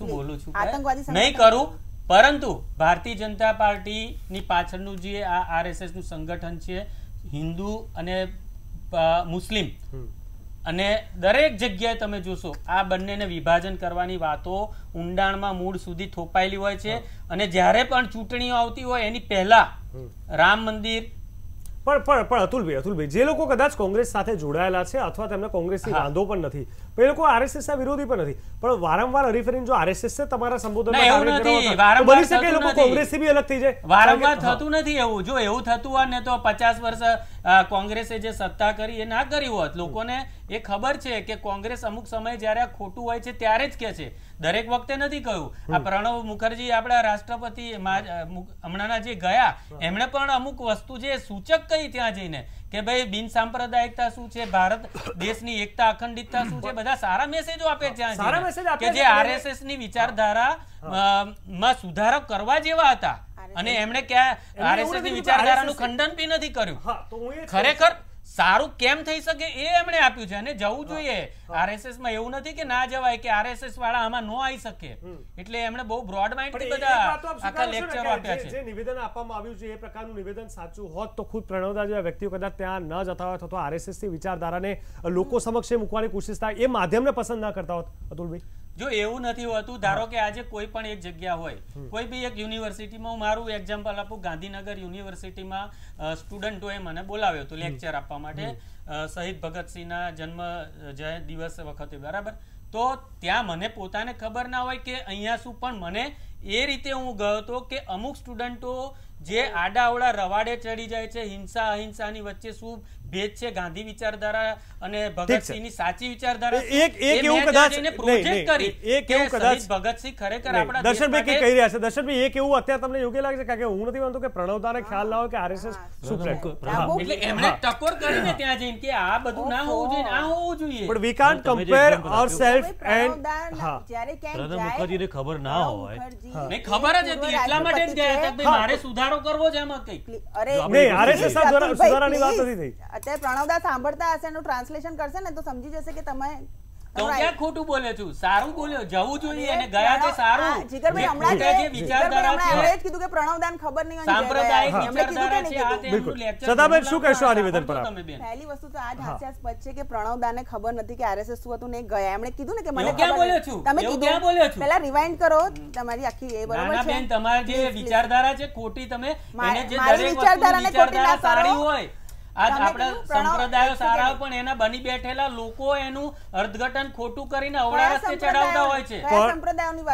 શું બોલું છું નહીં કરું પરંતુ ભારતીય જનતા પાર્ટીની પાછળનું જે આ આરએસએસ નું સંગઠન છે હિન્દુ અને મુસ્લિમ અને દરેક જગ્યાએ તમે જોશો આ બંનેને વિભાજન કરવાની વાતો ઊંડાણમાં મૂળ સુધી થોપાયેલી હોય છે અને જ્યારે પણ ચૂંટણીઓ આવતી હોય એની પહેલા રામ મંદિર પણ પણ પણ અતુલભાઈ અતુલભાઈ જે લોકો કદાચ કોંગ્રેસ સાથે જોડાયેલા છે અથવા તેમને કોંગ્રેસની વાંધો પણ નથી એ લોકો આરએસએસના વિરોધી પણ નથી પણ વારંવાર હરીફરીન જો આરએસએસ છે તમારા સંબોધનમાં બની શકે લોકો કોંગ્રેસથી બી અલગ થઈ જાય વારંવાર થતું નથી એવું જો એવું થતું હોય ને તો પચાસ વર્ષ કોંગ્રેસે જે સત્તા કરી એ ના કરી હોત લોકોને એ ખબર છે કે કોંગ્રેસ અમુક સમય જ્યારે ખોટું હોય છે ત્યારે જ કે છે દરેક વખતે નથી કહ્યું આ પ્રણવ મુખર્જી આપણા રાષ્ટ્રપતિ હમણાંના જે ગયા એમણે પણ અમુક વસ્તુ જે સૂચક કહી ત્યાં જઈને કે ભાઈ બિન સાંપ્રદાયિકતા શું છે ભારત દેશની એકતા અખંડિતતા શું છે બધા સારા મેસેજો આપે ત્યાં કે જે આરએસએસ ની વિચારધારા માં સુધારો કરવા જેવા હતા અને એમણે ક્યાં આરએસએસ ની વિચારધારાનું ખંડન બી નથી કર્યું ખરેખર સારું કેમ થઈ શકે એ એમણે આપ્યું છે અને જવું જોઈએ આરએસએસ માં એવું નથી કે ના જવાય કે આરએસએસ વાળા આમાં ન આવી શકે એટલે એમણે બહુ બ્રોડ માઇન્ડથી બધા આખા લેક્ચરો આપ્યા છે જે નિવેદન આપવામાં આવ્યું છે એ પ્રકારનું નિવેદન સાચું હોત તો ખુદ પ્રણવદા જેવા વ્યક્તિઓ કદાચ ત્યાં ન જતા હોય અથવા આરએસએસ ની વિચારધારાને લોકો સમક્ષ મૂકવાની કોશિશ થાય એ માધ્યમને પસંદ ના કરતા હોત અતુલભાઈ જો એવું નથી હોતું ધારો કે આજે કોઈ પણ એક જગ્યા હોય કોઈ બી એક યુનિવર્સિટીમાં હું મારું એક્ઝામ્પલ આપું ગાંધીનગર યુનિવર્સિટીમાં સ્ટુડન્ટોએ મને બોલાવ્યો હતો લેક્ચર આપવા માટે શહીદ ભગતસિંહના જન્મ જય દિવસ વખતે બરાબર તો ત્યાં મને પોતાને ખબર ના હોય કે અહીંયા શું પણ મને એ રીતે હું ગયો હતો કે અમુક સ્ટુડન્ટો જે આડાવડા રવાડે ચડી જાય છે હિંસા અહિંસાની વચ્ચે શું ભેદ છે ગાંધી વિચારધારા અને ભગતસિંહની સાચી વિચારધારા એક એક એવું કદાચ પ્રોજેક્ટ કરી એક એવું કદાચ ભગતસિંહ ખરેખર આપણા દર્શનભાઈ કે કહી રહ્યા છે દર્શનભાઈ એક એવું અત્યારે તમને યોગ્ય લાગે છે કારણ કે હું નથી માનતો કે પ્રણવતાને ખ્યાલ ના કે આરએસએસ શું એટલે એમણે ટકોર કરીને ત્યાં જઈને કે આ બધું ના હોવું જોઈએ ના હોવું જોઈએ પણ we can't compare ourselves and હા જ્યારે ક્યાંક જાય મુખર્જીને ખબર ના હોય ને ખબર જ હતી એટલા માટે જ ગયા હતા કે મારે સુધારો કરવો જ આમાં કઈ અરે નહીં આરએસએસ સુધારાની વાત નથી થઈ અત્યારે પ્રણવદા સાંભળતા હશે એનું ટ્રાન્સલેશન કરશે ને તો સમજી જશે કે તમે પ્રણવદાને ખબર નથી કે આરએસએસ શું હતું ને ગયા એમણે કીધું ને કે મને ક્યાં બોલ્યો છું તમે ક્યાં બોલ્યો છું પહેલા રિવાઇન્ડ કરો તમારી આખી એ બરાબર તમારી જે વિચારધારા છે ખોટી તમે એને સારી હોય આજ આપણા સંપ્રદાયો સારા પણ એના બની બેઠેલા લોકો એનું અર્થઘટન ખોટું કરીને અવળા રસ્તે ચડાવતા હોય છે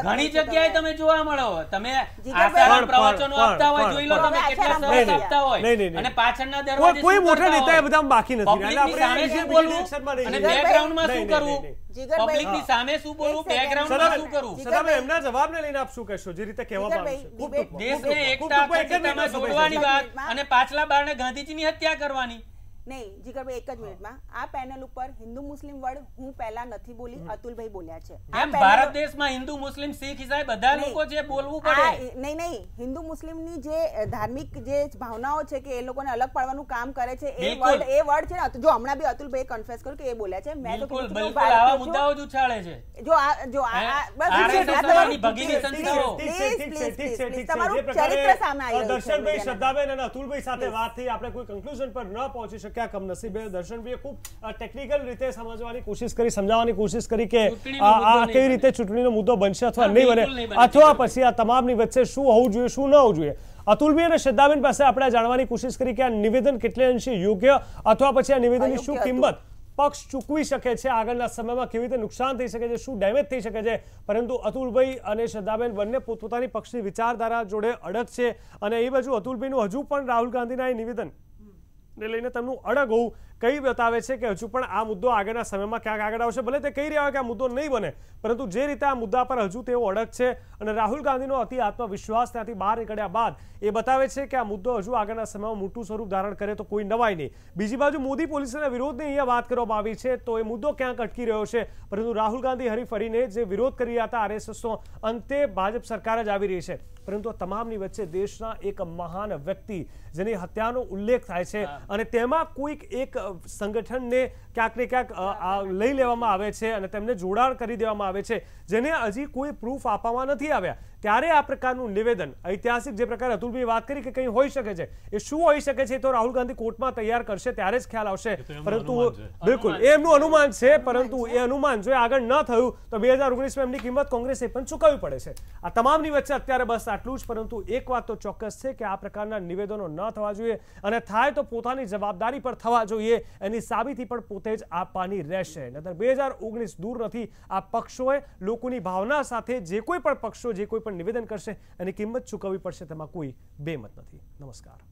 ઘણી જગ્યાએ તમે જોવા મળો તમે આસારામ પ્રવચનો આપતા હોય જોઈ લો તમે કેટલા સમય આપતા હોય અને પાછળના દરવાજે કોઈ મોટા નેતા એ બધા બાકી નથી અને બેકગ્રાઉન્ડમાં શું કરવું પબ્લિકની સામે શું બોલવું બેકગ્રાઉન્ડમાં કરવું સદાભાઈ એમના જવાબને લઈને આપ શું જે રીતે કહેવા માંગશો દેશને એકતા તમે જોડવાની વાત અને પાછલા બારણે ગાંધીજીની હત્યા કરવાની નહીં જીગરભાઈ એક જ મિનિટમાં આ પેનલ ઉપર હિન્દુ મુસ્લિમ વર્ડ હું પહેલા નથી બોલી અતુલભાઈ બોલ્યા છે ભારત દેશમાં હિન્દુ મુસ્લિમ શીખ ઈસાઈ બધા લોકો જે બોલવું પડે નહીં નહીં હિન્દુ મુસ્લિમની જે ધાર્મિક જે ભાવનાઓ છે કે એ લોકોને અલગ પાડવાનું કામ કરે છે એ વર્ડ એ વર્ડ છે ને જો હમણાં બી અતુલભાઈ કન્ફેસ કર્યું કે એ બોલ્યા છે મેં તો બિલકુલ આવા મુદ્દાઓ જ ઉછાળે છે જો આ જો આ બસ ભગીની સંસ્થાઓ તમારું ચરિત્ર સામે આવ્યું દર્શનભાઈ શ્રદ્ધાબેન અને અતુલભાઈ સાથે વાત થઈ આપણે કોઈ કન્ક્લુઝન પર ન પહોંચી શકે ભટક્યા કમનસીબે દર્શનભાઈએ ખૂબ ટેકનિકલ રીતે સમજવાની કોશિશ કરી સમજાવવાની કોશિશ કરી કે આ કઈ રીતે ચૂંટણીનો મુદ્દો બનશે અથવા નહીં બને અથવા પછી આ તમામની વચ્ચે શું હોવું જોઈએ શું ન હોવું જોઈએ અતુલબી અને શ્રદ્ધાબેન પાસે આપણે જાણવાની કોશિશ કરી કે આ નિવેદન કેટલે અંશે યોગ્ય અથવા પછી આ નિવેદનની શું કિંમત પક્ષ ચૂકવી શકે છે આગળના સમયમાં કેવી રીતે નુકસાન થઈ શકે છે શું ડેમેજ થઈ શકે છે પરંતુ અતુલભાઈ અને શ્રદ્ધાબેન બંને પોતપોતાની પક્ષની વિચારધારા જોડે અડગ છે અને એ બાજુ અતુલભાઈનું હજુ પણ રાહુલ ગાંધીના એ નિવેદન ને લઈને તેમનું અડગ હોવું કઈ બતાવે છે કે હજુ પણ આ મુદ્દો આગળના સમયમાં ક્યાંક આગળ આવશે ભલે તે કહી રહ્યા હોય કે આ મુદ્દો નહીં બને પરંતુ જે રીતે આ મુદ્દા પર હજુ તેઓ અડગ છે અને રાહુલ ગાંધીનો અતિ આત્મવિશ્વાસ ત્યાંથી બહાર નીકળ્યા બાદ એ બતાવે છે કે આ મુદ્દો હજુ આગળના સમયમાં મોટું સ્વરૂપ ધારણ કરે તો કોઈ નવાય નહીં બીજી બાજુ મોદી પોલીસના વિરોધની અહીંયા વાત કરવામાં આવી છે તો એ મુદ્દો ક્યાંક અટકી રહ્યો છે પરંતુ રાહુલ ગાંધી હરીફરીને જે વિરોધ કરી રહ્યા હતા આરએસએસનો અંતે ભાજપ સરકાર જ આવી રહી છે પરંતુ તમામની વચ્ચે દેશના એક મહાન વ્યક્તિ જેની હત્યાનો ઉલ્લેખ થાય છે અને તેમાં કોઈક એક સંગઠનને ક્યાંક ને ક્યાંક લઈ લેવામાં આવે છે અને તેમને જોડાણ કરી દેવામાં આવે છે જેને હજી કોઈ પ્રૂફ આપવામાં નથી આવ્યા ત્યારે આ પ્રકારનું નિવેદન ઐતિહાસિક જે પ્રકારે અતુલભાઈ વાત કરી કે કંઈ હોઈ શકે છે એ શું હોઈ શકે છે તો રાહુલ ગાંધી કોર્ટમાં તૈયાર કરશે ત્યારે જ ખ્યાલ આવશે પરંતુ બિલકુલ એમનું અનુમાન છે પરંતુ એ અનુમાન જો આગળ ન થયું તો બે હજાર ઓગણીસમાં એમની કિંમત કોંગ્રેસે પણ ચૂકવવી પડે છે આ તમામની વચ્ચે અત્યારે બસ આટલું જ પરંતુ એક વાત તો ચોક્કસ છે કે આ પ્રકારના નિવેદનો ન થવા જોઈએ અને થાય તો પોતાની જવાબદારી પર થવા જોઈએ એની સાબિતી પણ પોતે જ આપવાની રહેશે નતર બે હજાર ઓગણીસ દૂર નથી આ પક્ષોએ લોકોની ભાવના સાથે જે કોઈ પણ પક્ષો જે કોઈ પણ નિવેદન કરશે એની કિંમત ચૂકવવી પડશે તેમાં કોઈ બે મત નથી નમસ્કાર